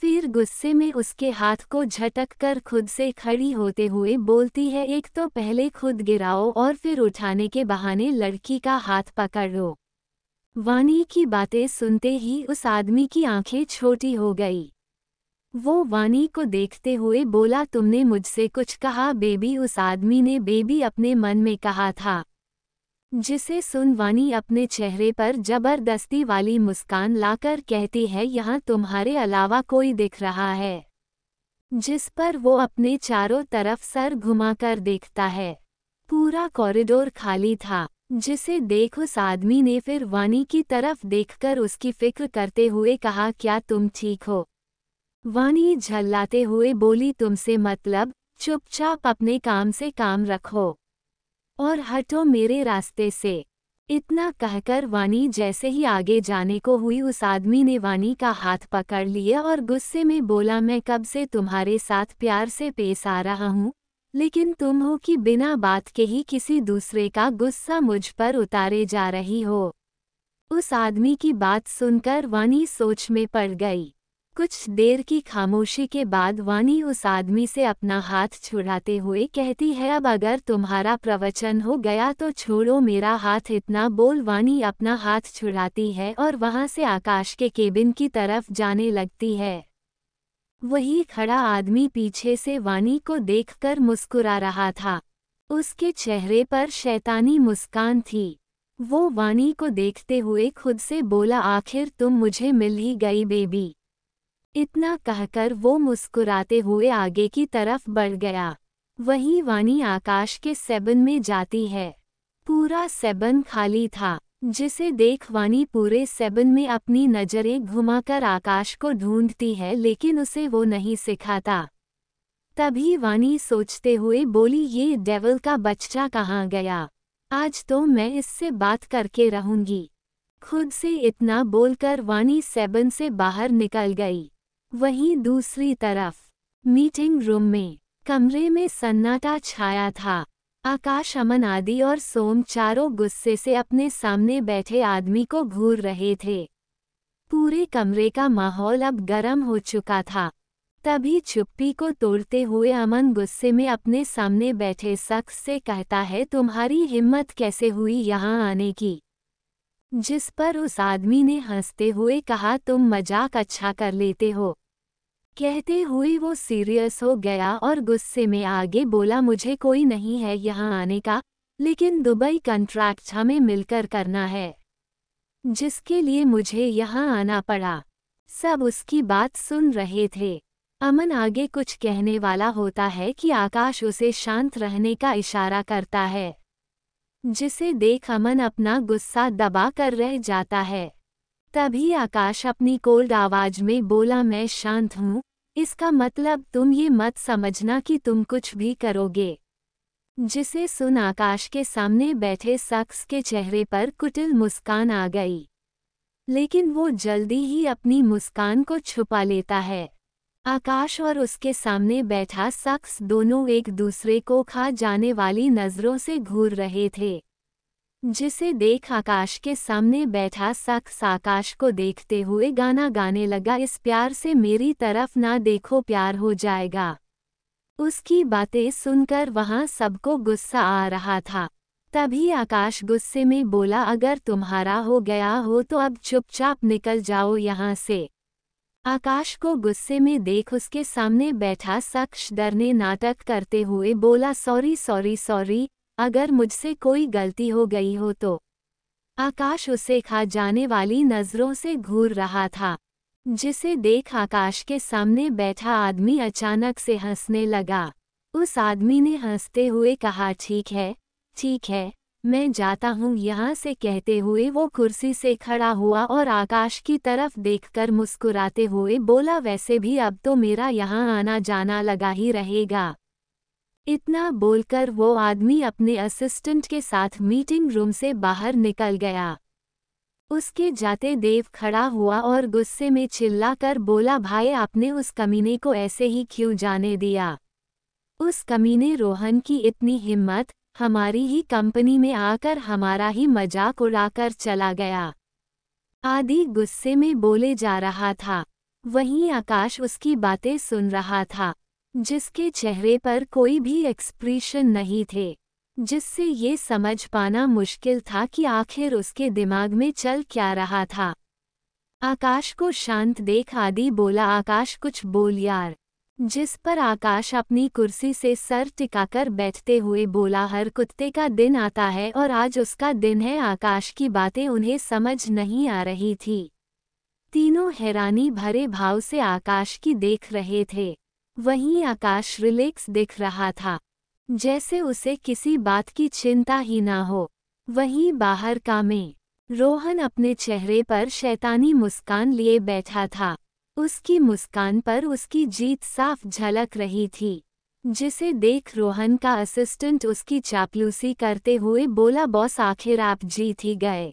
A: फिर गुस्से में उसके हाथ को झटक कर खुद से खड़ी होते हुए बोलती है एक तो पहले खुद गिराओ और फिर उठाने के बहाने लड़की का हाथ पकड़ लो वानी की बातें सुनते ही उस आदमी की आंखें छोटी हो गई वो वानी को देखते हुए बोला तुमने मुझसे कुछ कहा बेबी उस आदमी ने बेबी अपने मन में कहा था जिसे सुन वानी अपने चेहरे पर जबरदस्ती वाली मुस्कान लाकर कहती है यहाँ तुम्हारे अलावा कोई दिख रहा है जिस पर वो अपने चारों तरफ सर घुमाकर देखता है पूरा कॉरिडोर खाली था जिसे देख उस आदमी ने फिर वानी की तरफ देखकर उसकी फिक्र करते हुए कहा क्या तुम ठीक हो वानी झल्लाते हुए बोली तुमसे मतलब चुपचाप अपने काम से काम रखो और हटो मेरे रास्ते से इतना कहकर वानी जैसे ही आगे जाने को हुई उस आदमी ने वानी का हाथ पकड़ लिया और गुस्से में बोला मैं कब से तुम्हारे साथ प्यार से पेश आ रहा हूँ लेकिन तुम हो कि बिना बात के ही किसी दूसरे का गुस्सा मुझ पर उतारे जा रही हो उस आदमी की बात सुनकर वानी सोच में पड़ गई कुछ देर की खामोशी के बाद वानी उस आदमी से अपना हाथ छुड़ाते हुए कहती है अब अगर तुम्हारा प्रवचन हो गया तो छोड़ो मेरा हाथ इतना बोल वानी अपना हाथ छुड़ाती है और वहां से आकाश के केबिन की तरफ जाने लगती है वही खड़ा आदमी पीछे से वानी को देखकर मुस्कुरा रहा था उसके चेहरे पर शैतानी मुस्कान थी वो वानी को देखते हुए खुद से बोला आखिर तुम मुझे मिल ही गई बेबी इतना कहकर वो मुस्कुराते हुए आगे की तरफ बढ़ गया वही वानी आकाश के सेबन में जाती है पूरा सेबन खाली था जिसे देख वानी पूरे सेबन में अपनी नज़रें घुमाकर आकाश को ढूंढती है लेकिन उसे वो नहीं सिखाता तभी वानी सोचते हुए बोली ये डेवल का बच्चा कहाँ गया आज तो मैं इससे बात करके रहूंगी खुद से इतना बोलकर वानी सेबन से बाहर निकल गई वहीं दूसरी तरफ मीटिंग रूम में कमरे में सन्नाटा छाया था आकाश अमन आदि और सोम चारों गुस्से से अपने सामने बैठे आदमी को घूर रहे थे पूरे कमरे का माहौल अब गर्म हो चुका था तभी चुप्पी को तोड़ते हुए अमन गुस्से में अपने सामने बैठे शख्स से कहता है तुम्हारी हिम्मत कैसे हुई यहाँ आने की जिस पर उस आदमी ने हंसते हुए कहा तुम मजाक अच्छा कर लेते हो कहते हुए वो सीरियस हो गया और गुस्से में आगे बोला मुझे कोई नहीं है यहाँ आने का लेकिन दुबई कंट्रैक्ट हमें मिलकर करना है जिसके लिए मुझे यहाँ आना पड़ा सब उसकी बात सुन रहे थे अमन आगे कुछ कहने वाला होता है कि आकाश उसे शांत रहने का इशारा करता है जिसे देख अमन अपना गुस्सा दबा कर रह जाता है तभी आकाश अपनी कोल्ड आवाज में बोला मैं शांत हूँ इसका मतलब तुम ये मत समझना कि तुम कुछ भी करोगे जिसे सुन आकाश के सामने बैठे शख्स के चेहरे पर कुटिल मुस्कान आ गई लेकिन वो जल्दी ही अपनी मुस्कान को छुपा लेता है आकाश और उसके सामने बैठा शख्स दोनों एक दूसरे को खा जाने वाली नज़रों से घूर रहे थे जिसे देख आकाश के सामने बैठा शख्स आकाश को देखते हुए गाना गाने लगा इस प्यार से मेरी तरफ ना देखो प्यार हो जाएगा उसकी बातें सुनकर वहाँ सबको गुस्सा आ रहा था तभी आकाश गुस्से में बोला अगर तुम्हारा हो गया हो तो अब चुपचाप निकल जाओ यहाँ से आकाश को गुस्से में देख उसके सामने बैठा शख्स डरने नाटक करते हुए बोला सॉरी सॉरी सॉरी अगर मुझसे कोई गलती हो गई हो तो आकाश उसे खा जाने वाली नज़रों से घूर रहा था जिसे देख आकाश के सामने बैठा आदमी अचानक से हंसने लगा उस आदमी ने हंसते हुए कहा ठीक है ठीक है मैं जाता हूँ यहाँ से कहते हुए वो कुर्सी से खड़ा हुआ और आकाश की तरफ देखकर मुस्कुराते हुए बोला वैसे भी अब तो मेरा यहाँ आना जाना लगा ही रहेगा इतना बोलकर वो आदमी अपने असिस्टेंट के साथ मीटिंग रूम से बाहर निकल गया उसके जाते देव खड़ा हुआ और गुस्से में चिल्लाकर बोला भाई आपने उस कमीने को ऐसे ही क्यों जाने दिया उस कमीने रोहन की इतनी हिम्मत हमारी ही कंपनी में आकर हमारा ही मजाक उड़ाकर चला गया आदि गुस्से में बोले जा रहा था वहीं आकाश उसकी बातें सुन रहा था जिसके चेहरे पर कोई भी एक्सप्रेशन नहीं थे जिससे ये समझ पाना मुश्किल था कि आखिर उसके दिमाग में चल क्या रहा था आकाश को शांत देख आदि बोला आकाश कुछ बोल यार जिस पर आकाश अपनी कुर्सी से सर टिकाकर बैठते हुए बोला हर कुत्ते का दिन आता है और आज उसका दिन है आकाश की बातें उन्हें समझ नहीं आ रही थी तीनों हैरानी भरे भाव से आकाश की देख रहे थे वहीं आकाश रिलैक्स दिख रहा था जैसे उसे किसी बात की चिंता ही ना हो वहीं बाहर कामें रोहन अपने चेहरे पर शैतानी मुस्कान लिए बैठा था उसकी मुस्कान पर उसकी जीत साफ झलक रही थी जिसे देख रोहन का असिस्टेंट उसकी चापलूसी करते हुए बोला बॉस आखिर आप जीत ही गए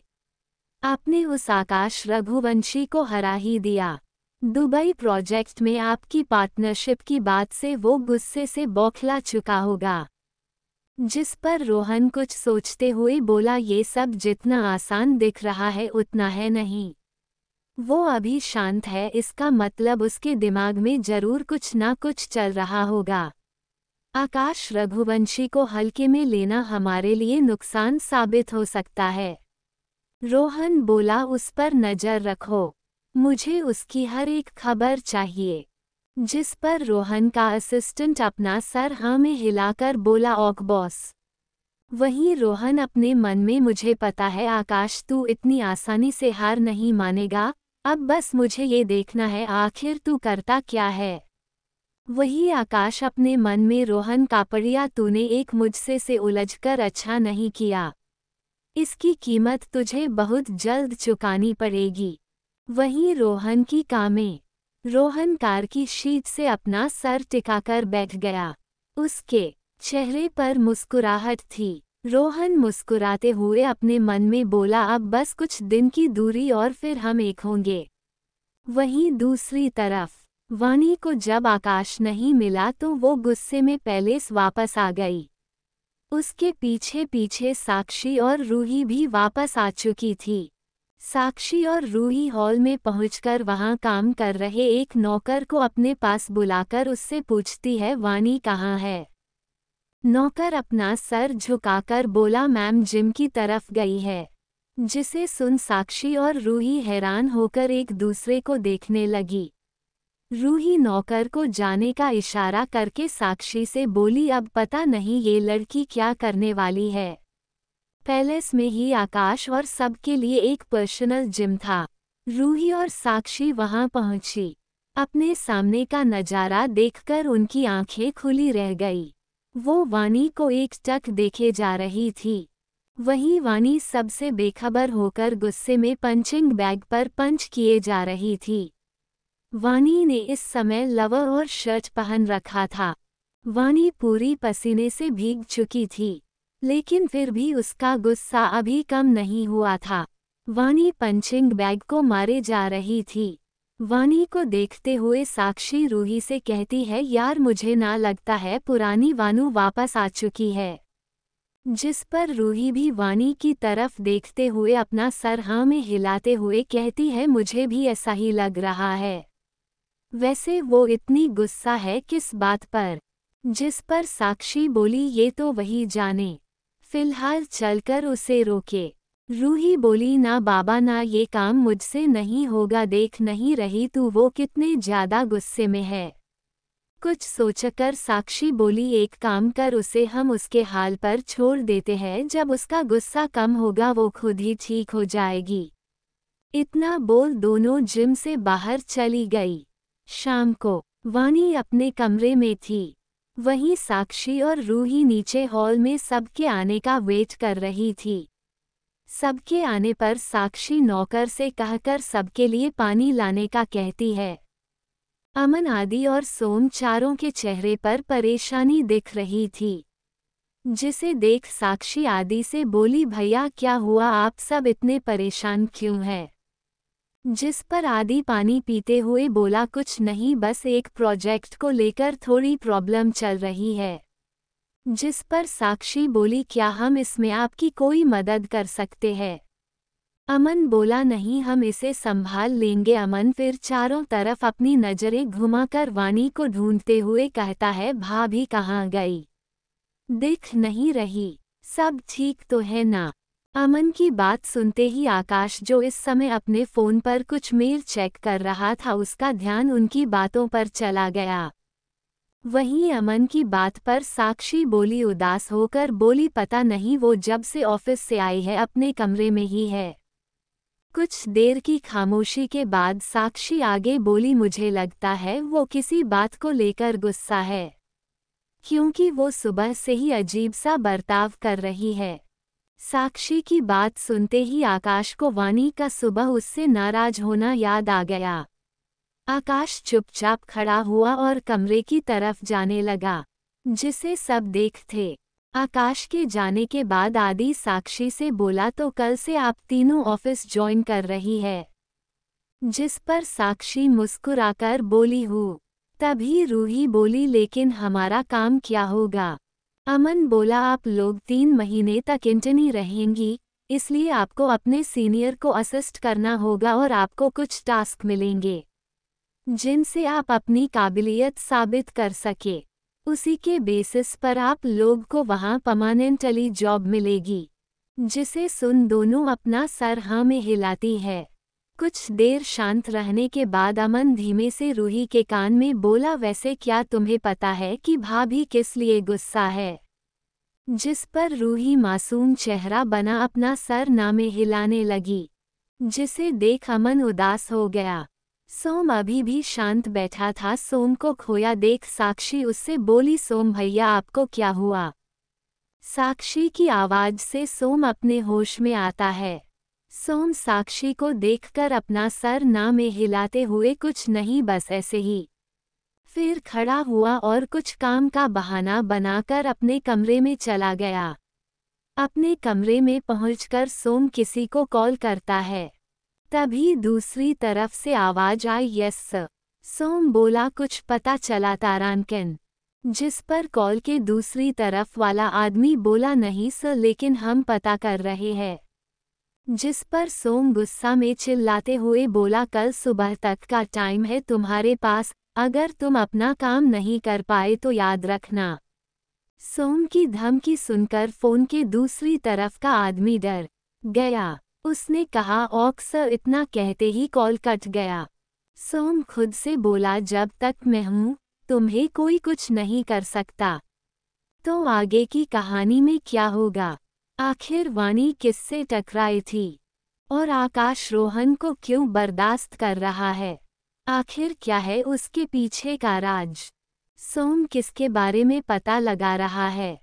A: आपने उस आकाश रघुवंशी को हरा ही दिया दुबई प्रोजेक्ट में आपकी पार्टनरशिप की बात से वो गुस्से से बौखला चुका होगा जिस पर रोहन कुछ सोचते हुए बोला ये सब जितना आसान दिख रहा है उतना है नहीं वो अभी शांत है इसका मतलब उसके दिमाग में जरूर कुछ ना कुछ चल रहा होगा आकाश रघुवंशी को हल्के में लेना हमारे लिए नुकसान साबित हो सकता है रोहन बोला उस पर नज़र रखो मुझे उसकी हर एक खबर चाहिए जिस पर रोहन का असिस्टेंट अपना सर हाँ में हिलाकर बोला ऑक बॉस वहीं रोहन अपने मन में मुझे पता है आकाश तू इतनी आसानी से हार नहीं मानेगा अब बस मुझे ये देखना है आखिर तू करता क्या है वही आकाश अपने मन में रोहन कापड़िया तूने एक मुझसे से उलझकर अच्छा नहीं किया इसकी कीमत तुझे बहुत जल्द चुकानी पड़ेगी वहीं रोहन की कामें रोहन कार की शीट से अपना सर टिकाकर बैठ गया उसके चेहरे पर मुस्कुराहट थी रोहन मुस्कुराते हुए अपने मन में बोला अब बस कुछ दिन की दूरी और फिर हम एक होंगे वहीं दूसरी तरफ वाणी को जब आकाश नहीं मिला तो वो गुस्से में पैलेस वापस आ गई उसके पीछे पीछे साक्षी और रूही भी वापस आ चुकी थी साक्षी और रूही हॉल में पहुंचकर वहां काम कर रहे एक नौकर को अपने पास बुलाकर उससे पूछती है वानी कहाँ है नौकर अपना सर झुकाकर बोला मैम जिम की तरफ गई है जिसे सुन साक्षी और रूही हैरान होकर एक दूसरे को देखने लगी रूही नौकर को जाने का इशारा करके साक्षी से बोली अब पता नहीं ये लड़की क्या करने वाली है पैलेस में ही आकाश और सबके लिए एक पर्सनल जिम था रूही और साक्षी वहां पहुंची अपने सामने का नज़ारा देखकर उनकी आंखें खुली रह गई वो वानी को एक टक देखे जा रही थी वहीं वानी सबसे बेखबर होकर गुस्से में पंचिंग बैग पर पंच किए जा रही थी वानी ने इस समय लवर और शर्ट पहन रखा था वानी पूरी पसीने से भीग चुकी थी लेकिन फिर भी उसका गुस्सा अभी कम नहीं हुआ था वानी पंचिंग बैग को मारे जा रही थी वानी को देखते हुए साक्षी रूही से कहती है यार मुझे ना लगता है पुरानी वानू वापस आ चुकी है जिस पर रूही भी वानी की तरफ देखते हुए अपना सर हाँ में हिलाते हुए कहती है मुझे भी ऐसा ही लग रहा है वैसे वो इतनी गुस्सा है किस बात पर जिस पर साक्षी बोली ये तो वही जाने फिलहाल चलकर उसे रोके रूही बोली ना बाबा ना ये काम मुझसे नहीं होगा देख नहीं रही तू वो कितने ज्यादा गुस्से में है कुछ सोचकर साक्षी बोली एक काम कर उसे हम उसके हाल पर छोड़ देते हैं जब उसका गुस्सा कम होगा वो खुद ही ठीक हो जाएगी इतना बोल दोनों जिम से बाहर चली गई शाम को वानी अपने कमरे में थी वहीं साक्षी और रूही नीचे हॉल में सबके आने का वेट कर रही थी सबके आने पर साक्षी नौकर से कहकर सबके लिए पानी लाने का कहती है अमन आदि और सोम चारों के चेहरे पर परेशानी दिख रही थी जिसे देख साक्षी आदि से बोली भैया क्या हुआ आप सब इतने परेशान क्यों हैं जिस पर आदि पानी पीते हुए बोला कुछ नहीं बस एक प्रोजेक्ट को लेकर थोड़ी प्रॉब्लम चल रही है जिस पर साक्षी बोली क्या हम इसमें आपकी कोई मदद कर सकते हैं अमन बोला नहीं हम इसे संभाल लेंगे अमन फिर चारों तरफ अपनी नज़रें घुमाकर वाणी को ढूंढते हुए कहता है भाभी कहाँ गई दिख नहीं रही सब ठीक तो है ना अमन की बात सुनते ही आकाश जो इस समय अपने फोन पर कुछ मेल चेक कर रहा था उसका ध्यान उनकी बातों पर चला गया वहीं अमन की बात पर साक्षी बोली उदास होकर बोली पता नहीं वो जब से ऑफिस से आई है अपने कमरे में ही है कुछ देर की खामोशी के बाद साक्षी आगे बोली मुझे लगता है वो किसी बात को लेकर गुस्सा है क्योंकि वो सुबह से ही अजीब सा बर्ताव कर रही है साक्षी की बात सुनते ही आकाश को वानी का सुबह उससे नाराज होना याद आ गया आकाश चुपचाप खड़ा हुआ और कमरे की तरफ जाने लगा जिसे सब देख थे आकाश के जाने के बाद आदि साक्षी से बोला तो कल से आप तीनों ऑफिस ज्वाइन कर रही है जिस पर साक्षी मुस्कुराकर बोली हूँ तभी रूही बोली लेकिन हमारा काम क्या होगा अमन बोला आप लोग तीन महीने तक इंटनी रहेंगी इसलिए आपको अपने सीनियर को असिस्ट करना होगा और आपको कुछ टास्क मिलेंगे जिनसे आप अपनी काबिलियत साबित कर सके उसी के बेसिस पर आप लोग को वहाँ परमानेंटली जॉब मिलेगी जिसे सुन दोनों अपना सर हाँ में हिलाती है कुछ देर शांत रहने के बाद अमन धीमे से रूही के कान में बोला वैसे क्या तुम्हें पता है कि भाभी किस लिए गुस्सा है जिस पर रूही मासूम चेहरा बना अपना सर नामे हिलाने लगी जिसे देख अमन उदास हो गया सोम अभी भी शांत बैठा था सोम को खोया देख साक्षी उससे बोली सोम भैया आपको क्या हुआ साक्षी की आवाज से सोम अपने होश में आता है सोम साक्षी को देखकर अपना सर ना में हिलाते हुए कुछ नहीं बस ऐसे ही फिर खड़ा हुआ और कुछ काम का बहाना बनाकर अपने कमरे में चला गया अपने कमरे में पहुंचकर सोम किसी को कॉल करता है तभी दूसरी तरफ से आवाज आई यस सर सोम बोला कुछ पता चला तारानकन जिस पर कॉल के दूसरी तरफ वाला आदमी बोला नहीं सर लेकिन हम पता कर रहे हैं जिस पर सोम गुस्सा में चिल्लाते हुए बोला कल सुबह तक का टाइम है तुम्हारे पास अगर तुम अपना काम नहीं कर पाए तो याद रखना सोम की धमकी सुनकर फोन के दूसरी तरफ का आदमी डर गया उसने कहा ऑक्स इतना कहते ही कॉल कट गया सोम खुद से बोला जब तक मैं हूँ तुम्हें कोई कुछ नहीं कर सकता तो आगे की कहानी में क्या होगा आखिर वाणी किससे टकराई थी और आकाश रोहन को क्यों बर्दाश्त कर रहा है आखिर क्या है उसके पीछे का राज सोम किसके बारे में पता लगा रहा है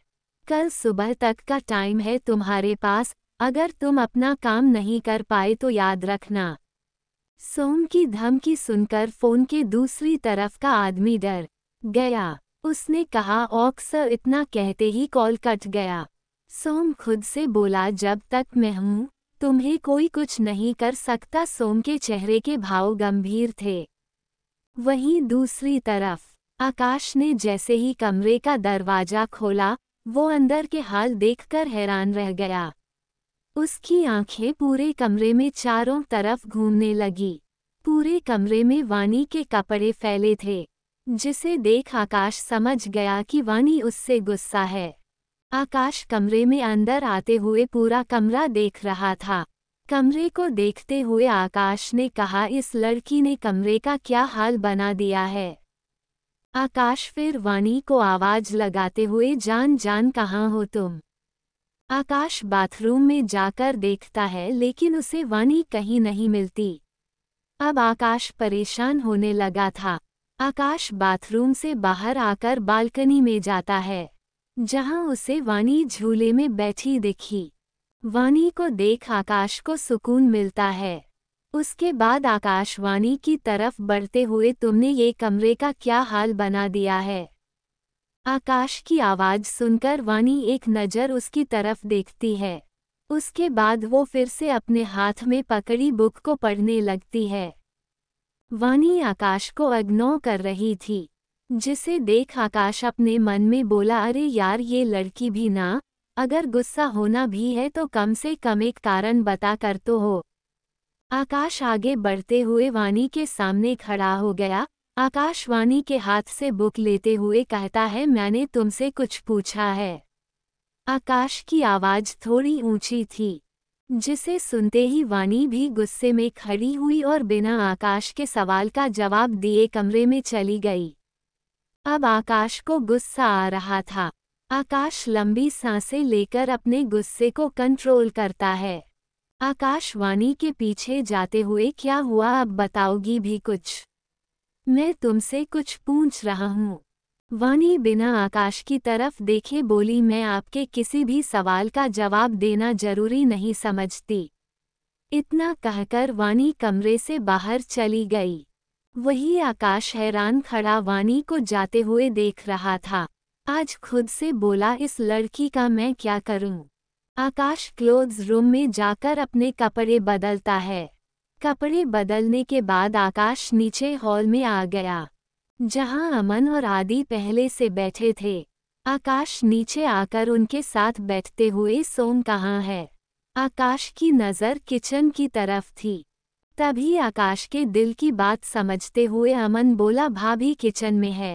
A: कल सुबह तक का टाइम है तुम्हारे पास अगर तुम अपना काम नहीं कर पाए तो याद रखना सोम की धमकी सुनकर फोन के दूसरी तरफ का आदमी डर गया उसने कहा ऑक्सर इतना कहते ही कॉल कट गया सोम खुद से बोला जब तक मैं हूँ तुम्हें कोई कुछ नहीं कर सकता सोम के चेहरे के भाव गंभीर थे वहीं दूसरी तरफ आकाश ने जैसे ही कमरे का दरवाजा खोला वो अंदर के हाल देखकर हैरान रह गया उसकी आंखें पूरे कमरे में चारों तरफ घूमने लगी पूरे कमरे में वानी के कपड़े फैले थे जिसे देख आकाश समझ गया कि वानी उससे गुस्सा है आकाश कमरे में अंदर आते हुए पूरा कमरा देख रहा था कमरे को देखते हुए आकाश ने कहा इस लड़की ने कमरे का क्या हाल बना दिया है आकाश फिर वाणी को आवाज लगाते हुए जान जान कहाँ हो तुम आकाश बाथरूम में जाकर देखता है लेकिन उसे वाणी कहीं नहीं मिलती अब आकाश परेशान होने लगा था आकाश बाथरूम से बाहर आकर बालकनी में जाता है जहां उसे वानी झूले में बैठी दिखी वानी को देख आकाश को सुकून मिलता है उसके बाद आकाश वानी की तरफ बढ़ते हुए तुमने ये कमरे का क्या हाल बना दिया है आकाश की आवाज़ सुनकर वानी एक नज़र उसकी तरफ देखती है उसके बाद वो फिर से अपने हाथ में पकड़ी बुक को पढ़ने लगती है वानी आकाश को अग्नो कर रही थी जिसे देख आकाश अपने मन में बोला अरे यार ये लड़की भी ना अगर गुस्सा होना भी है तो कम से कम एक कारण बता कर तो हो आकाश आगे बढ़ते हुए वाणी के सामने खड़ा हो गया आकाश वाणी के हाथ से बुक लेते हुए कहता है मैंने तुमसे कुछ पूछा है आकाश की आवाज़ थोड़ी ऊंची थी जिसे सुनते ही वाणी भी गुस्से में खड़ी हुई और बिना आकाश के सवाल का जवाब दिए कमरे में चली गई अब आकाश को गुस्सा आ रहा था आकाश लंबी सांसें लेकर अपने गुस्से को कंट्रोल करता है आकाशवाणी के पीछे जाते हुए क्या हुआ अब बताओगी भी कुछ मैं तुमसे कुछ पूछ रहा हूँ वानी बिना आकाश की तरफ देखे बोली मैं आपके किसी भी सवाल का जवाब देना जरूरी नहीं समझती इतना कहकर वानी कमरे से बाहर चली गई वही आकाश हैरान खड़ा वानी को जाते हुए देख रहा था आज खुद से बोला इस लड़की का मैं क्या करूं? आकाश क्लोथ्स रूम में जाकर अपने कपड़े बदलता है कपड़े बदलने के बाद आकाश नीचे हॉल में आ गया जहां अमन और आदि पहले से बैठे थे आकाश नीचे आकर उनके साथ बैठते हुए सोम कहाँ है आकाश की नज़र किचन की तरफ थी तभी आकाश के दिल की बात समझते हुए अमन बोला भाभी किचन में है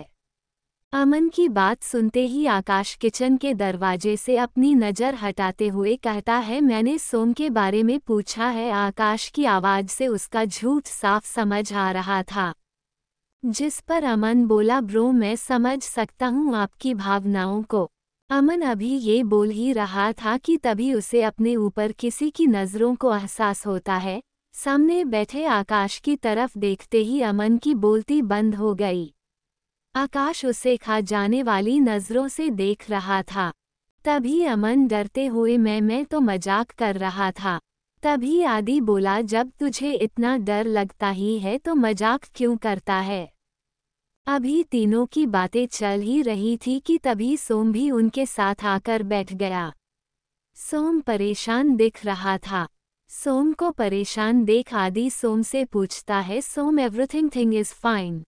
A: अमन की बात सुनते ही आकाश किचन के दरवाजे से अपनी नज़र हटाते हुए कहता है मैंने सोम के बारे में पूछा है आकाश की आवाज़ से उसका झूठ साफ समझ आ रहा था जिस पर अमन बोला ब्रो मैं समझ सकता हूँ आपकी भावनाओं को अमन अभी ये बोल ही रहा था कि तभी उसे अपने ऊपर किसी की नज़रों को एहसास होता है सामने बैठे आकाश की तरफ देखते ही अमन की बोलती बंद हो गई आकाश उसे खा जाने वाली नज़रों से देख रहा था तभी अमन डरते हुए मैं मैं तो मजाक कर रहा था तभी आदि बोला जब तुझे इतना डर लगता ही है तो मजाक क्यों करता है अभी तीनों की बातें चल ही रही थी कि तभी सोम भी उनके साथ आकर बैठ गया सोम परेशान दिख रहा था सोम को परेशान देख आदि सोम से पूछता है Som everything thing is fine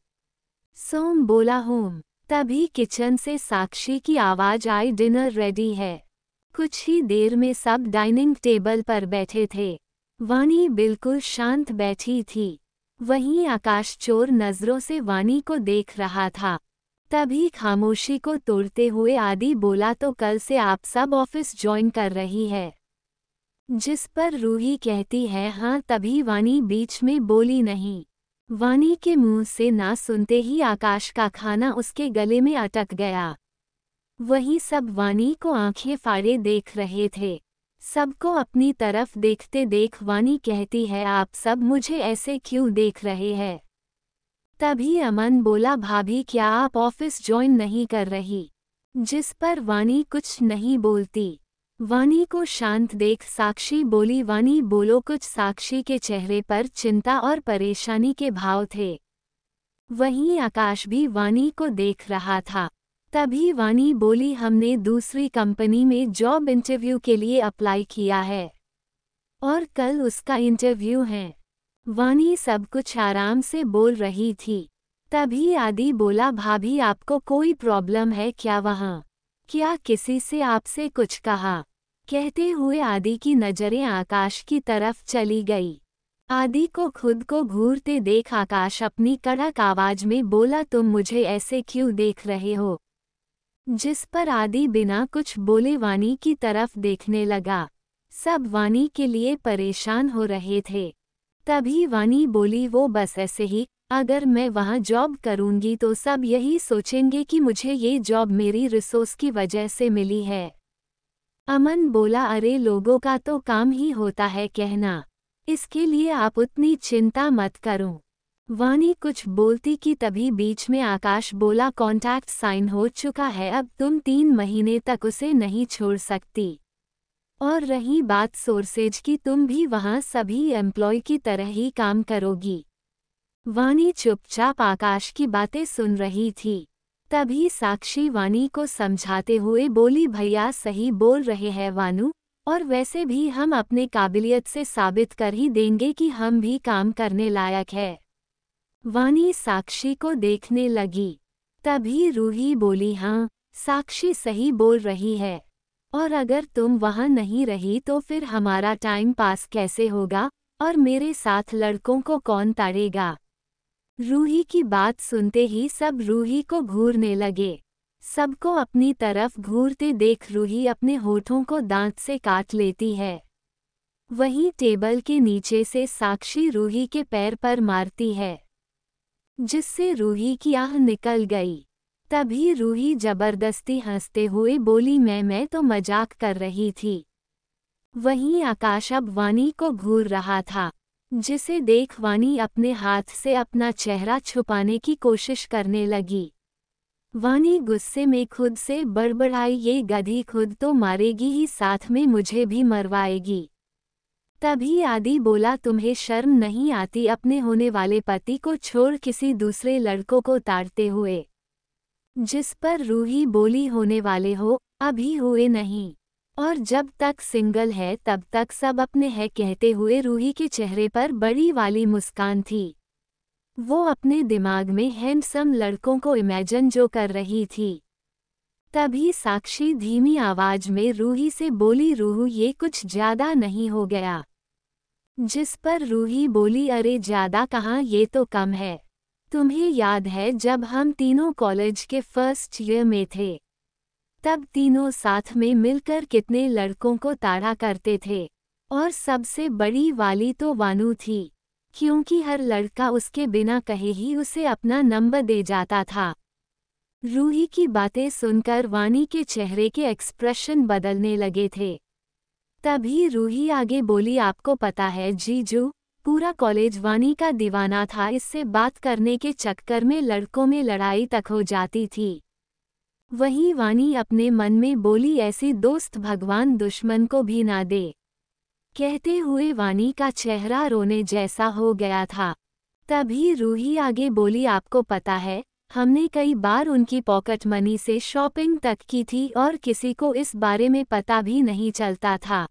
A: Som बोला होम तभी किचन से साक्षी की आवाज आई डिनर रेडी है कुछ ही देर में सब डाइनिंग टेबल पर बैठे थे वाणी बिल्कुल शांत बैठी थी वहीं आकाश चोर नजरों से वाणी को देख रहा था तभी खामोशी को तोड़ते हुए आदि बोला तो कल से आप सब ऑफिस ज्वाइन कर रही है जिस पर रूही कहती है हाँ तभी वानी बीच में बोली नहीं वानी के मुंह से ना सुनते ही आकाश का खाना उसके गले में अटक गया वही सब वानी को आंखें फाड़े देख रहे थे सबको अपनी तरफ देखते देख वानी कहती है आप सब मुझे ऐसे क्यों देख रहे हैं तभी अमन बोला भाभी क्या आप ऑफिस ज्वाइन नहीं कर रही जिस पर वानी कुछ नहीं बोलती वानी को शांत देख साक्षी बोली वानी बोलो कुछ साक्षी के चेहरे पर चिंता और परेशानी के भाव थे वहीं आकाश भी वानी को देख रहा था तभी वानी बोली हमने दूसरी कंपनी में जॉब इंटरव्यू के लिए अप्लाई किया है और कल उसका इंटरव्यू है वानी सब कुछ आराम से बोल रही थी तभी आदि बोला भाभी आपको कोई प्रॉब्लम है क्या वहाँ क्या किसी से आपसे कुछ कहा कहते हुए आदि की नजरें आकाश की तरफ चली गई आदि को खुद को घूरते देख आकाश अपनी कड़क आवाज में बोला तुम मुझे ऐसे क्यों देख रहे हो जिस पर आदि बिना कुछ बोले वानी की तरफ देखने लगा सब वानी के लिए परेशान हो रहे थे तभी वानी बोली वो बस ऐसे ही अगर मैं वहाँ जॉब करूँगी तो सब यही सोचेंगे कि मुझे ये जॉब मेरी रिसोर्स की वजह से मिली है अमन बोला अरे लोगों का तो काम ही होता है कहना इसके लिए आप उतनी चिंता मत करो वानी कुछ बोलती कि तभी बीच में आकाश बोला कॉन्टैक्ट साइन हो चुका है अब तुम तीन महीने तक उसे नहीं छोड़ सकती और रही बात सोर्सेज की तुम भी वहाँ सभी एम्प्लॉय की तरह ही काम करोगी वानी चुपचाप आकाश की बातें सुन रही थी तभी साक्षी वानी को समझाते हुए बोली भैया सही बोल रहे हैं वानू और वैसे भी हम अपने काबिलियत से साबित कर ही देंगे कि हम भी काम करने लायक है वानी साक्षी को देखने लगी तभी रूही बोली हाँ साक्षी सही बोल रही है और अगर तुम वहाँ नहीं रही तो फिर हमारा टाइम पास कैसे होगा और मेरे साथ लड़कों को कौन ताड़ेगा रूही की बात सुनते ही सब रूही को घूरने लगे सबको अपनी तरफ घूरते देख रूही अपने होठों को दांत से काट लेती है वहीं टेबल के नीचे से साक्षी रूही के पैर पर मारती है जिससे रूही की आह निकल गई तभी रूही जबरदस्ती हंसते हुए बोली मैं मैं तो मजाक कर रही थी वहीं आकाश अब वानी को घूर रहा था जिसे देख वानी अपने हाथ से अपना चेहरा छुपाने की कोशिश करने लगी वानी गुस्से में खुद से बड़बड़ाई ये गधी खुद तो मारेगी ही साथ में मुझे भी मरवाएगी तभी आदि बोला तुम्हें शर्म नहीं आती अपने होने वाले पति को छोड़ किसी दूसरे लड़कों को ताड़ते हुए जिस पर रूही बोली होने वाले हो अभी हुए नहीं और जब तक सिंगल है तब तक सब अपने है कहते हुए रूही के चेहरे पर बड़ी वाली मुस्कान थी वो अपने दिमाग में हैंडसम लड़कों को इमेजिन जो कर रही थी तभी साक्षी धीमी आवाज में रूही से बोली रूहू ये कुछ ज्यादा नहीं हो गया जिस पर रूही बोली अरे ज्यादा कहाँ ये तो कम है तुम्हें याद है जब हम तीनों कॉलेज के फर्स्ट ईयर में थे तब तीनों साथ में मिलकर कितने लड़कों को ताड़ा करते थे और सबसे बड़ी वाली तो वानू थी क्योंकि हर लड़का उसके बिना कहे ही उसे अपना नंबर दे जाता था रूही की बातें सुनकर वानी के चेहरे के एक्सप्रेशन बदलने लगे थे तभी रूही आगे बोली आपको पता है जीजू पूरा कॉलेज वानी का दीवाना था इससे बात करने के चक्कर में लड़कों में लड़ाई तक हो जाती थी वहीं वाणी अपने मन में बोली ऐसे दोस्त भगवान दुश्मन को भी ना दे कहते हुए वाणी का चेहरा रोने जैसा हो गया था तभी रूही आगे बोली आपको पता है हमने कई बार उनकी पॉकेट मनी से शॉपिंग तक की थी और किसी को इस बारे में पता भी नहीं चलता था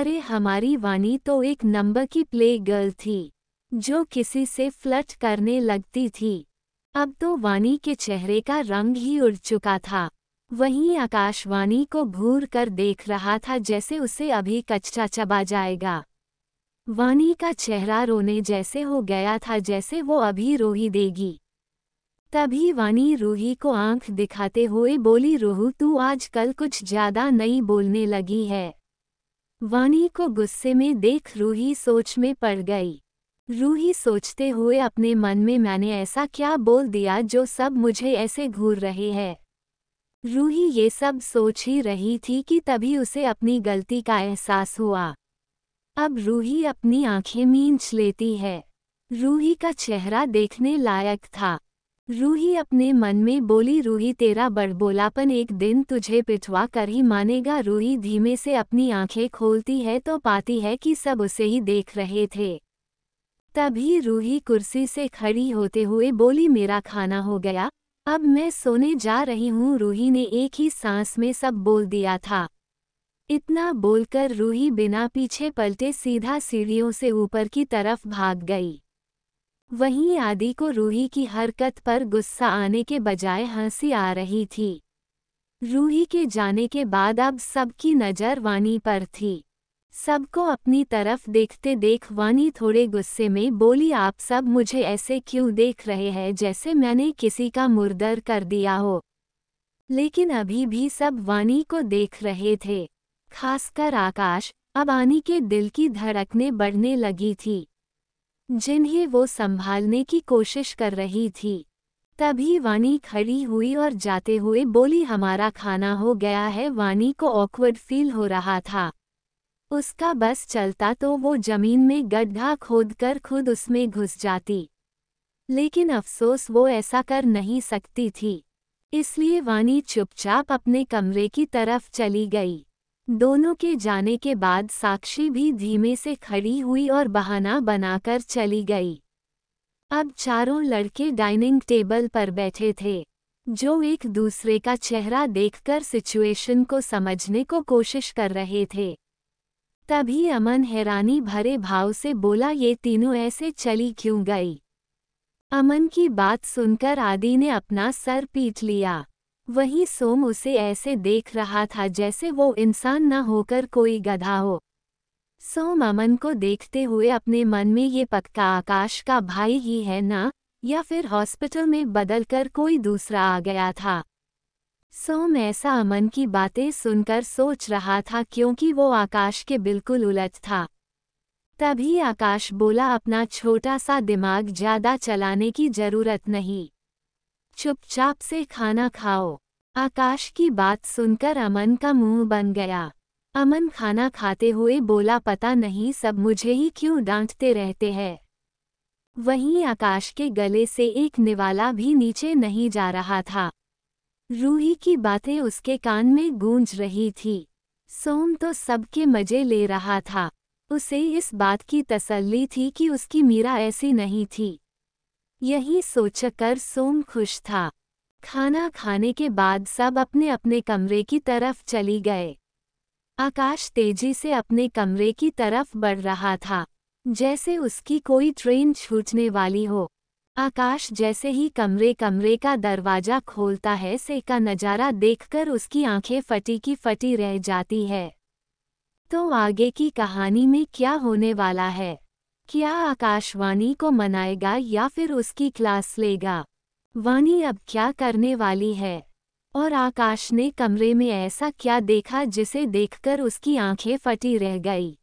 A: अरे हमारी वाणी तो एक नंबर की प्ले गर्ल थी जो किसी से फ्लट करने लगती थी अब तो वानी के चेहरे का रंग ही उड़ चुका था वहीं आकाशवाणी को घूर कर देख रहा था जैसे उसे अभी कच्चा चबा जाएगा वानी का चेहरा रोने जैसे हो गया था जैसे वो अभी रो ही देगी तभी वानी रूही को आंख दिखाते हुए बोली रोहू तू आजकल कुछ ज्यादा नहीं बोलने लगी है वानी को गुस्से में देख रूही सोच में पड़ गई रूही सोचते हुए अपने मन में मैंने ऐसा क्या बोल दिया जो सब मुझे ऐसे घूर रहे हैं रूही ये सब सोच ही रही थी कि तभी उसे अपनी गलती का एहसास हुआ अब रूही अपनी आंखें मींच लेती है रूही का चेहरा देखने लायक था रूही अपने मन में बोली रूही तेरा बड़बोलापन एक दिन तुझे पिटवा कर ही मानेगा रूही धीमे से अपनी आंखें खोलती है तो पाती है कि सब उसे ही देख रहे थे तभी रूही कुर्सी से खड़ी होते हुए बोली मेरा खाना हो गया अब मैं सोने जा रही हूँ रूही ने एक ही सांस में सब बोल दिया था इतना बोलकर रूही बिना पीछे पलटे सीधा सीढ़ियों से ऊपर की तरफ भाग गई वहीं आदि को रूही की हरकत पर गुस्सा आने के बजाय हंसी आ रही थी रूही के जाने के बाद अब सबकी नज़र वानी पर थी सबको अपनी तरफ देखते देख वानी थोड़े गुस्से में बोली आप सब मुझे ऐसे क्यों देख रहे हैं जैसे मैंने किसी का मुर्दर कर दिया हो लेकिन अभी भी सब वानी को देख रहे थे खासकर आकाश अब आनी के दिल की धड़कने बढ़ने लगी थी जिन्हें वो संभालने की कोशिश कर रही थी तभी वानी खड़ी हुई और जाते हुए बोली हमारा खाना हो गया है वानी को ऑकवर्ड फील हो रहा था उसका बस चलता तो वो जमीन में गड्ढा खोदकर खुद उसमें घुस जाती लेकिन अफसोस वो ऐसा कर नहीं सकती थी इसलिए वानी चुपचाप अपने कमरे की तरफ चली गई दोनों के जाने के बाद साक्षी भी धीमे से खड़ी हुई और बहाना बनाकर चली गई अब चारों लड़के डाइनिंग टेबल पर बैठे थे जो एक दूसरे का चेहरा देखकर सिचुएशन को समझने को कोशिश कर रहे थे तभी अमन हैरानी भरे भाव से बोला ये तीनों ऐसे चली क्यों गई अमन की बात सुनकर आदि ने अपना सर पीट लिया वहीं सोम उसे ऐसे देख रहा था जैसे वो इंसान न होकर कोई गधा हो सोम अमन को देखते हुए अपने मन में ये पक्का आकाश का भाई ही है ना या फिर हॉस्पिटल में बदलकर कोई दूसरा आ गया था सोम ऐसा अमन की बातें सुनकर सोच रहा था क्योंकि वो आकाश के बिल्कुल उलट था तभी आकाश बोला अपना छोटा सा दिमाग ज्यादा चलाने की जरूरत नहीं चुपचाप से खाना खाओ आकाश की बात सुनकर अमन का मुंह बन गया अमन खाना खाते हुए बोला पता नहीं सब मुझे ही क्यों डांटते रहते हैं वहीं आकाश के गले से एक निवाला भी नीचे नहीं जा रहा था रूही की बातें उसके कान में गूंज रही थी सोम तो सबके मजे ले रहा था उसे इस बात की तसल्ली थी कि उसकी मीरा ऐसी नहीं थी यही सोचकर सोम खुश था खाना खाने के बाद सब अपने अपने कमरे की तरफ चली गए आकाश तेजी से अपने कमरे की तरफ बढ़ रहा था जैसे उसकी कोई ट्रेन छूटने वाली हो आकाश जैसे ही कमरे कमरे का दरवाजा खोलता है से का नज़ारा देखकर उसकी आंखें फटी की फटी रह जाती है तो आगे की कहानी में क्या होने वाला है क्या आकाशवाणी को मनाएगा या फिर उसकी क्लास लेगा वानी अब क्या करने वाली है और आकाश ने कमरे में ऐसा क्या देखा जिसे देखकर उसकी आंखें फटी रह गई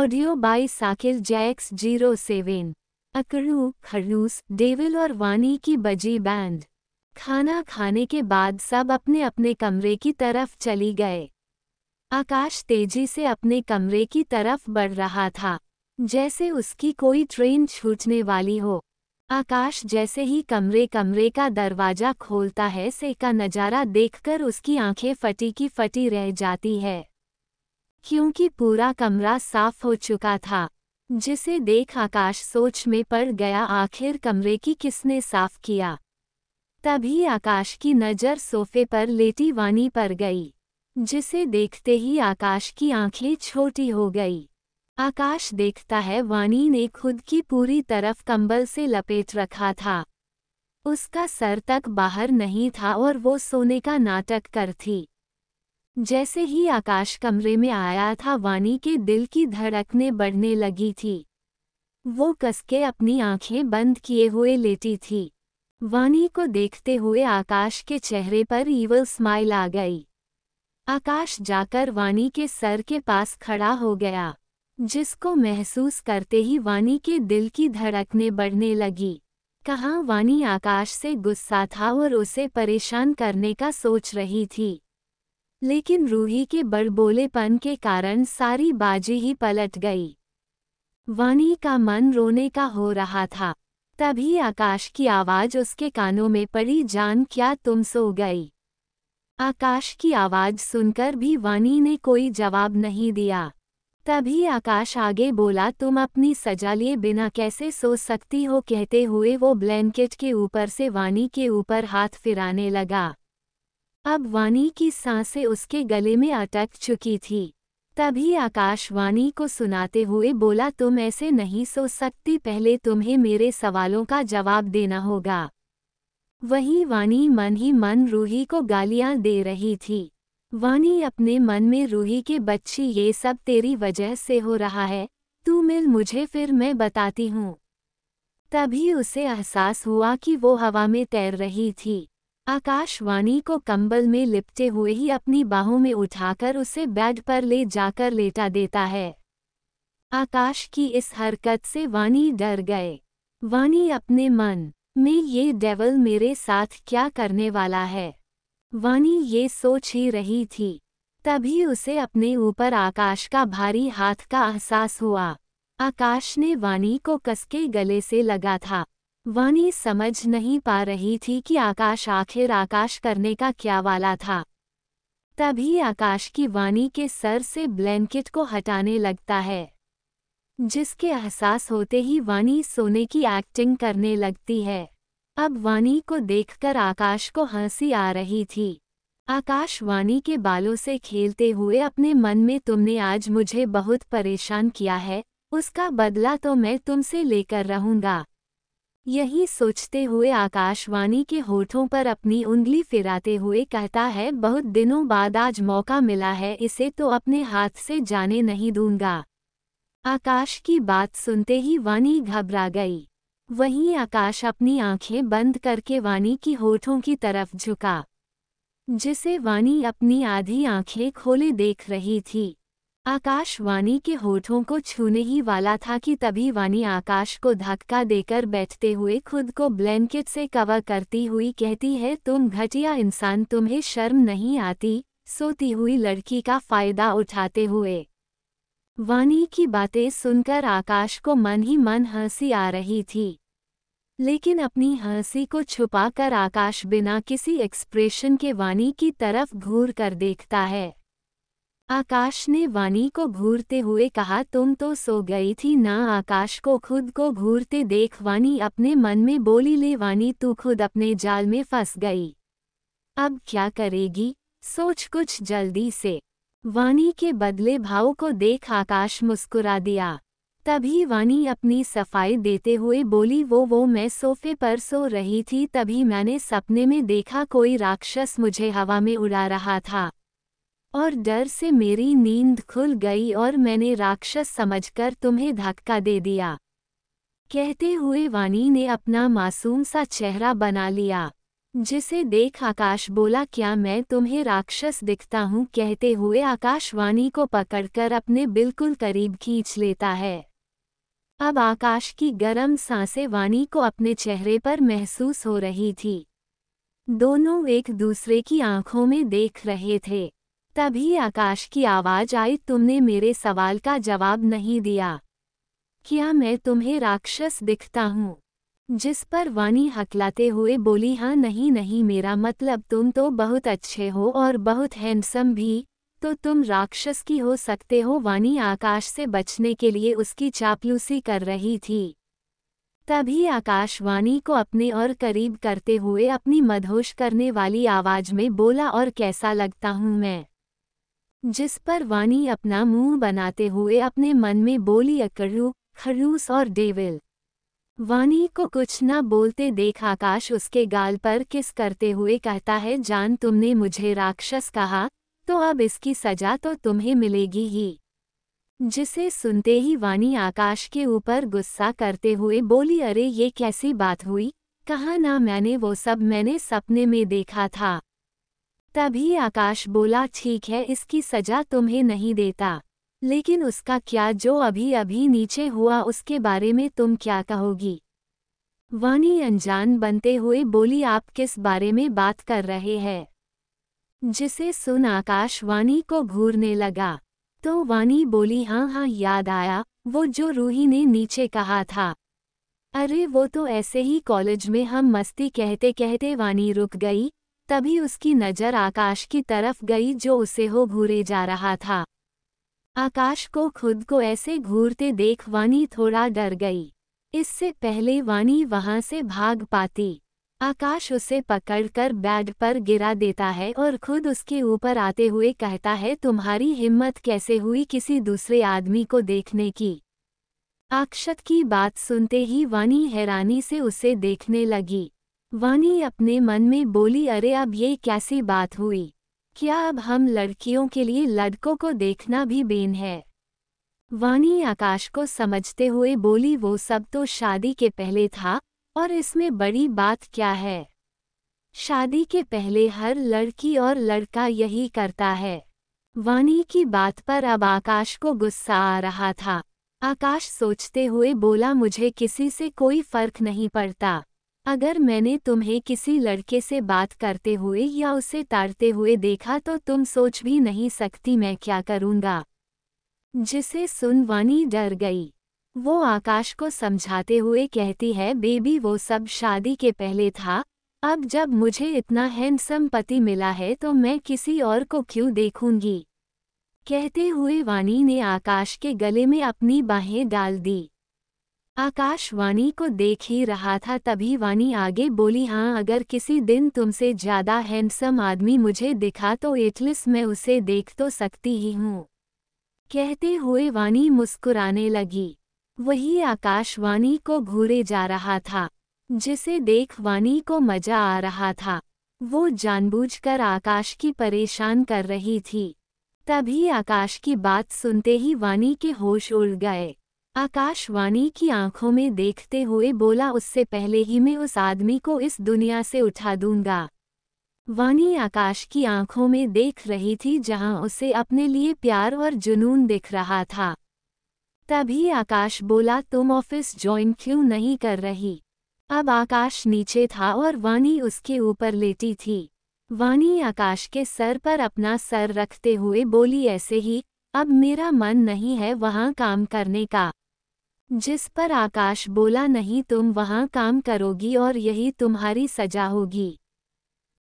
A: ऑडियो बाई साकिल जैक्स जीरो सेवन अकड़ू खड़ूस डेविल और वानी की बजी बैंड खाना खाने के बाद सब अपने अपने कमरे की तरफ चली गए आकाश तेजी से अपने कमरे की तरफ बढ़ रहा था जैसे उसकी कोई ट्रेन छूटने वाली हो आकाश जैसे ही कमरे कमरे का दरवाजा खोलता है से का नज़ारा देखकर उसकी आंखें फटी की फटी रह जाती है क्योंकि पूरा कमरा साफ हो चुका था जिसे देख आकाश सोच में पड़ गया आखिर कमरे की किसने साफ किया तभी आकाश की नज़र सोफे पर लेटी वानी पर गई जिसे देखते ही आकाश की आंखें छोटी हो गई आकाश देखता है वानी ने खुद की पूरी तरफ कंबल से लपेट रखा था उसका सर तक बाहर नहीं था और वो सोने का नाटक कर थी जैसे ही आकाश कमरे में आया था वानी के दिल की धड़कने बढ़ने लगी थी वो कसके अपनी आंखें बंद किए हुए लेटी थी वानी को देखते हुए आकाश के चेहरे पर ईवल स्माइल आ गई आकाश जाकर वानी के सर के पास खड़ा हो गया जिसको महसूस करते ही वानी के दिल की धड़कने बढ़ने लगी कहाँ वानी आकाश से गुस्सा था और उसे परेशान करने का सोच रही थी लेकिन रूही के बड़बोलेपन के कारण सारी बाजी ही पलट गई वाणी का मन रोने का हो रहा था तभी आकाश की आवाज उसके कानों में पड़ी जान क्या तुम सो गई आकाश की आवाज सुनकर भी वाणी ने कोई जवाब नहीं दिया तभी आकाश आगे बोला तुम अपनी सजा लिए बिना कैसे सो सकती हो कहते हुए वो ब्लैंकेट के ऊपर से वाणी के ऊपर हाथ फिराने लगा अब वानी की सांसें उसके गले में अटक चुकी थी तभी आकाशवाणी को सुनाते हुए बोला तुम ऐसे नहीं सो सकती पहले तुम्हें मेरे सवालों का जवाब देना होगा वही वानी मन ही मन रूही को गालियां दे रही थी वानी अपने मन में रूही के बच्ची ये सब तेरी वजह से हो रहा है तू मिल मुझे फिर मैं बताती हूँ तभी उसे एहसास हुआ कि वो हवा में तैर रही थी आकाशवाणी को कंबल में लिपटे हुए ही अपनी बाहों में उठाकर उसे बेड पर ले जाकर लेटा देता है आकाश की इस हरकत से वानी डर गए वानी अपने मन में ये डेवल मेरे साथ क्या करने वाला है वानी ये सोच ही रही थी तभी उसे अपने ऊपर आकाश का भारी हाथ का एहसास हुआ आकाश ने वानी को कसके गले से लगा था वानी समझ नहीं पा रही थी कि आकाश आखिर आकाश करने का क्या वाला था तभी आकाश की वानी के सर से ब्लैंकेट को हटाने लगता है जिसके एहसास होते ही वानी सोने की एक्टिंग करने लगती है अब वानी को देखकर आकाश को हंसी आ रही थी आकाश वानी के बालों से खेलते हुए अपने मन में तुमने आज मुझे बहुत परेशान किया है उसका बदला तो मैं तुमसे लेकर रहूंगा यही सोचते हुए आकाशवाणी के होठों पर अपनी उंगली फिराते हुए कहता है बहुत दिनों बाद आज मौका मिला है इसे तो अपने हाथ से जाने नहीं दूंगा आकाश की बात सुनते ही वानी घबरा गई वहीं आकाश अपनी आंखें बंद करके वानी की होठों की तरफ झुका जिसे वानी अपनी आधी आंखें खोले देख रही थी आकाश वानी के होठों को छूने ही वाला था कि तभी वानी आकाश को धक्का देकर बैठते हुए खुद को ब्लैंकेट से कवर करती हुई कहती है तुम घटिया इंसान तुम्हें शर्म नहीं आती सोती हुई लड़की का फायदा उठाते हुए वानी की बातें सुनकर आकाश को मन ही मन हंसी आ रही थी लेकिन अपनी हंसी को छुपाकर आकाश बिना किसी एक्सप्रेशन के वानी की तरफ घूर कर देखता है आकाश ने वानी को घूरते हुए कहा तुम तो सो गई थी ना आकाश को खुद को घूरते देख वानी अपने मन में बोली ले वानी तू खुद अपने जाल में फंस गई अब क्या करेगी सोच कुछ जल्दी से वानी के बदले भाव को देख आकाश मुस्कुरा दिया तभी वानी अपनी सफाई देते हुए बोली वो वो मैं सोफे पर सो रही थी तभी मैंने सपने में देखा कोई राक्षस मुझे हवा में उड़ा रहा था और डर से मेरी नींद खुल गई और मैंने राक्षस समझकर तुम्हें धक्का दे दिया कहते हुए वानी ने अपना मासूम सा चेहरा बना लिया जिसे देख आकाश बोला क्या मैं तुम्हें राक्षस दिखता हूँ कहते हुए आकाश वानी को पकड़कर अपने बिल्कुल करीब खींच लेता है अब आकाश की गर्म सांसें वानी को अपने चेहरे पर महसूस हो रही थी दोनों एक दूसरे की आंखों में देख रहे थे तभी आकाश की आवाज आई तुमने मेरे सवाल का जवाब नहीं दिया क्या मैं तुम्हें राक्षस दिखता हूँ जिस पर वाणी हकलाते हुए बोली हाँ नहीं नहीं मेरा मतलब तुम तो बहुत अच्छे हो और बहुत हैंडसम भी तो तुम राक्षस की हो सकते हो वाणी आकाश से बचने के लिए उसकी चापलूसी कर रही थी तभी आकाशवाणी को अपने और करीब करते हुए अपनी मधोश करने वाली आवाज में बोला और कैसा लगता हूँ मैं जिस पर वानी अपना मुंह बनाते हुए अपने मन में बोली अकड़ू खरूस और डेविल वानी को कुछ न बोलते देख आकाश उसके गाल पर किस करते हुए कहता है जान तुमने मुझे राक्षस कहा तो अब इसकी सजा तो तुम्हें मिलेगी ही जिसे सुनते ही वानी आकाश के ऊपर गुस्सा करते हुए बोली अरे ये कैसी बात हुई कहा ना मैंने वो सब मैंने सपने में देखा था तभी आकाश बोला ठीक है इसकी सजा तुम्हें नहीं देता लेकिन उसका क्या जो अभी अभी नीचे हुआ उसके बारे में तुम क्या कहोगी वाणी अनजान बनते हुए बोली आप किस बारे में बात कर रहे हैं जिसे सुन आकाश वाणी को घूरने लगा तो वाणी बोली हाँ हाँ याद आया वो जो रूही ने नीचे कहा था अरे वो तो ऐसे ही कॉलेज में हम मस्ती कहते कहते वानी रुक गई तभी उसकी नज़र आकाश की तरफ गई जो उसे हो घूरे जा रहा था आकाश को खुद को ऐसे घूरते देख वानी थोड़ा डर गई इससे पहले वानी वहां से भाग पाती आकाश उसे पकड़कर बेड पर गिरा देता है और खुद उसके ऊपर आते हुए कहता है तुम्हारी हिम्मत कैसे हुई किसी दूसरे आदमी को देखने की अक्षत की बात सुनते ही वानी हैरानी से उसे देखने लगी वानी अपने मन में बोली अरे अब ये कैसी बात हुई क्या अब हम लड़कियों के लिए लड़कों को देखना भी बेन है वानी आकाश को समझते हुए बोली वो सब तो शादी के पहले था और इसमें बड़ी बात क्या है शादी के पहले हर लड़की और लड़का यही करता है वानी की बात पर अब आकाश को गुस्सा आ रहा था आकाश सोचते हुए बोला मुझे किसी से कोई फर्क नहीं पड़ता अगर मैंने तुम्हें किसी लड़के से बात करते हुए या उसे ताड़ते हुए देखा तो तुम सोच भी नहीं सकती मैं क्या करूँगा जिसे सुन वानी डर गई वो आकाश को समझाते हुए कहती है बेबी वो सब शादी के पहले था अब जब मुझे इतना हैंडसम पति मिला है तो मैं किसी और को क्यों देखूंगी कहते हुए वानी ने आकाश के गले में अपनी बाहें डाल दी आकाश को देख ही रहा था तभी वानी आगे बोली हाँ अगर किसी दिन तुमसे ज़्यादा हैंडसम आदमी मुझे दिखा तो एटलिस मैं उसे देख तो सकती ही हूँ कहते हुए वानी मुस्कुराने लगी वही आकाश को घूरे जा रहा था जिसे देख वानी को मजा आ रहा था वो जानबूझकर आकाश की परेशान कर रही थी तभी आकाश की बात सुनते ही वानी के होश उड़ गए आकाशवाणी की आंखों में देखते हुए बोला उससे पहले ही मैं उस आदमी को इस दुनिया से उठा दूंगा वानी आकाश की आंखों में देख रही थी जहां उसे अपने लिए प्यार और जुनून दिख रहा था तभी आकाश बोला तुम ऑफिस ज्वाइन क्यों नहीं कर रही अब आकाश नीचे था और वानी उसके ऊपर लेटी थी वानी आकाश के सर पर अपना सर रखते हुए बोली ऐसे ही अब मेरा मन नहीं है वहाँ काम करने का जिस पर आकाश बोला नहीं तुम वहां काम करोगी और यही तुम्हारी सजा होगी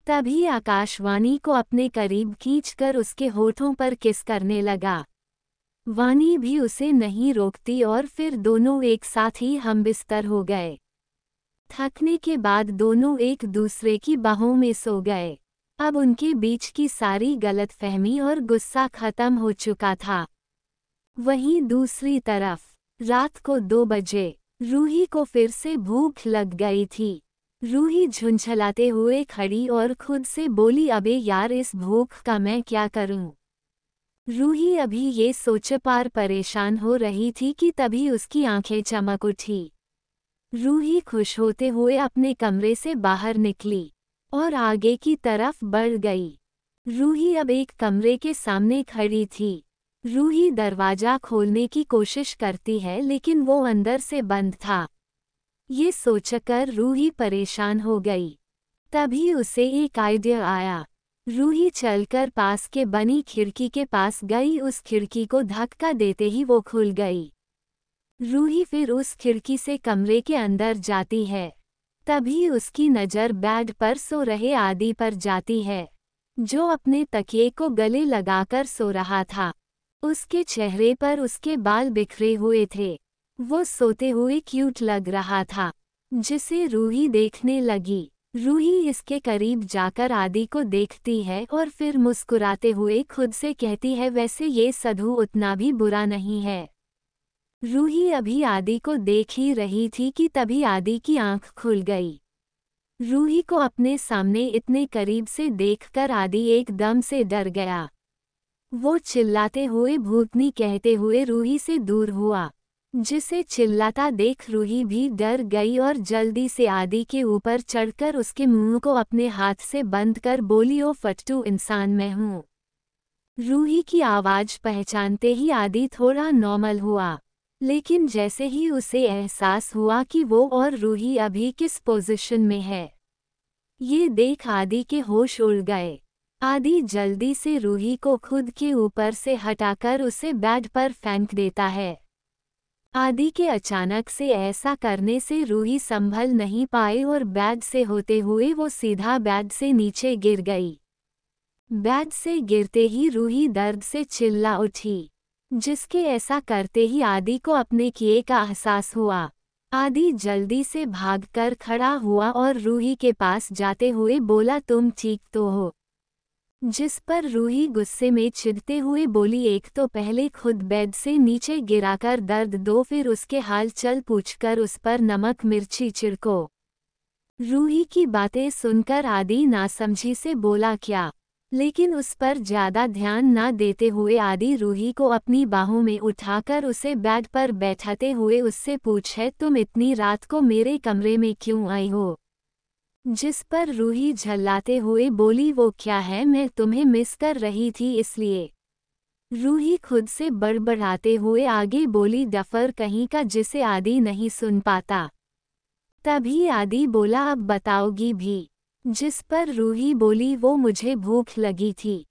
A: तभी आकाशवाणी को अपने करीब खींचकर उसके होठों पर किस करने लगा वानी भी उसे नहीं रोकती और फिर दोनों एक साथ ही हम बिस्तर हो गए थकने के बाद दोनों एक दूसरे की बाहों में सो गए अब उनके बीच की सारी गलतफहमी और गुस्सा खत्म हो चुका था वहीं दूसरी तरफ रात को दो बजे रूही को फिर से भूख लग गई थी रूही झुंझलाते हुए खड़ी और खुद से बोली अबे यार इस भूख का मैं क्या करूं? रूही अभी ये सोच पार परेशान हो रही थी कि तभी उसकी आंखें चमक उठी रूही खुश होते हुए अपने कमरे से बाहर निकली और आगे की तरफ बढ़ गई रूही अब एक कमरे के सामने खड़ी थी रूही दरवाजा खोलने की कोशिश करती है लेकिन वो अंदर से बंद था ये सोचकर रूही परेशान हो गई तभी उसे एक आइडिया आया रूही चलकर पास के बनी खिड़की के पास गई उस खिड़की को धक्का देते ही वो खुल गई रूही फिर उस खिड़की से कमरे के अंदर जाती है तभी उसकी नज़र बेड पर सो रहे आदि पर जाती है जो अपने तकिए को गले लगाकर सो रहा था उसके चेहरे पर उसके बाल बिखरे हुए थे वो सोते हुए क्यूट लग रहा था जिसे रूही देखने लगी रूही इसके करीब जाकर आदि को देखती है और फिर मुस्कुराते हुए खुद से कहती है वैसे ये सधु उतना भी बुरा नहीं है रूही अभी आदि को देख ही रही थी कि तभी आदि की आंख खुल गई रूही को अपने सामने इतने करीब से देखकर आदि एकदम से डर गया वो चिल्लाते हुए भूतनी कहते हुए रूही से दूर हुआ जिसे चिल्लाता देख रूही भी डर गई और जल्दी से आदि के ऊपर चढ़कर उसके मुंह को अपने हाथ से बंद कर बोली ओ फट्टू इंसान मैं हूँ रूही की आवाज़ पहचानते ही आदि थोड़ा नॉर्मल हुआ लेकिन जैसे ही उसे एहसास हुआ कि वो और रूही अभी किस पोजीशन में है ये देख आदि के होश उड़ गए आदि जल्दी से रूही को खुद के ऊपर से हटाकर उसे बेड पर फेंक देता है आदि के अचानक से ऐसा करने से रूही संभल नहीं पाए और बेड से होते हुए वो सीधा बेड से नीचे गिर गई बेड से गिरते ही रूही दर्द से चिल्ला उठी जिसके ऐसा करते ही आदि को अपने किए का एहसास हुआ आदि जल्दी से भागकर खड़ा हुआ और रूही के पास जाते हुए बोला तुम ठीक तो हो जिस पर रूही गुस्से में चिढ़ते हुए बोली एक तो पहले खुद बेड से नीचे गिराकर दर्द दो फिर उसके हाल चल पूछकर उस पर नमक मिर्ची चिड़को रूही की बातें सुनकर आदि नासमझी से बोला क्या लेकिन उस पर ज्यादा ध्यान न देते हुए आदि रूही को अपनी बाहों में उठाकर उसे बेड पर बैठाते हुए उससे पूछे तुम इतनी रात को मेरे कमरे में क्यों आई हो जिस पर रूही झल्लाते हुए बोली वो क्या है मैं तुम्हें मिस कर रही थी इसलिए रूही खुद से बड़बड़ाते हुए आगे बोली दफ़र कहीं का जिसे आदि नहीं सुन पाता तभी आदि बोला अब बताओगी भी जिस पर रूही बोली वो मुझे भूख लगी थी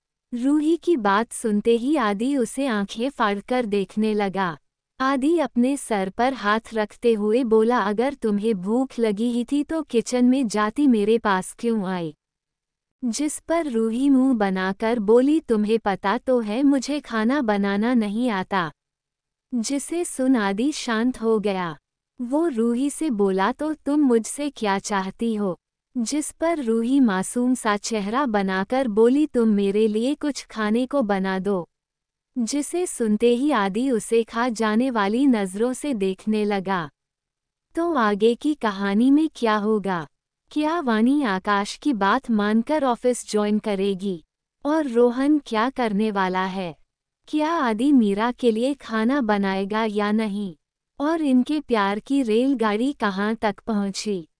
A: रूही की बात सुनते ही आदि उसे आंखें फाड़कर देखने लगा आदि अपने सर पर हाथ रखते हुए बोला अगर तुम्हें भूख लगी ही थी तो किचन में जाती मेरे पास क्यों आई जिस पर रूही मुंह बनाकर बोली तुम्हें पता तो है मुझे खाना बनाना नहीं आता जिसे सुन आदि शांत हो गया वो रूही से बोला तो तुम मुझसे क्या चाहती हो जिस पर रूही मासूम सा चेहरा बनाकर बोली तुम मेरे लिए कुछ खाने को बना दो जिसे सुनते ही आदि उसे खा जाने वाली नज़रों से देखने लगा तो आगे की कहानी में क्या होगा क्या वाणी आकाश की बात मानकर ऑफिस ज्वाइन करेगी और रोहन क्या करने वाला है क्या आदि मीरा के लिए खाना बनाएगा या नहीं और इनके प्यार की रेलगाड़ी कहाँ तक पहुँची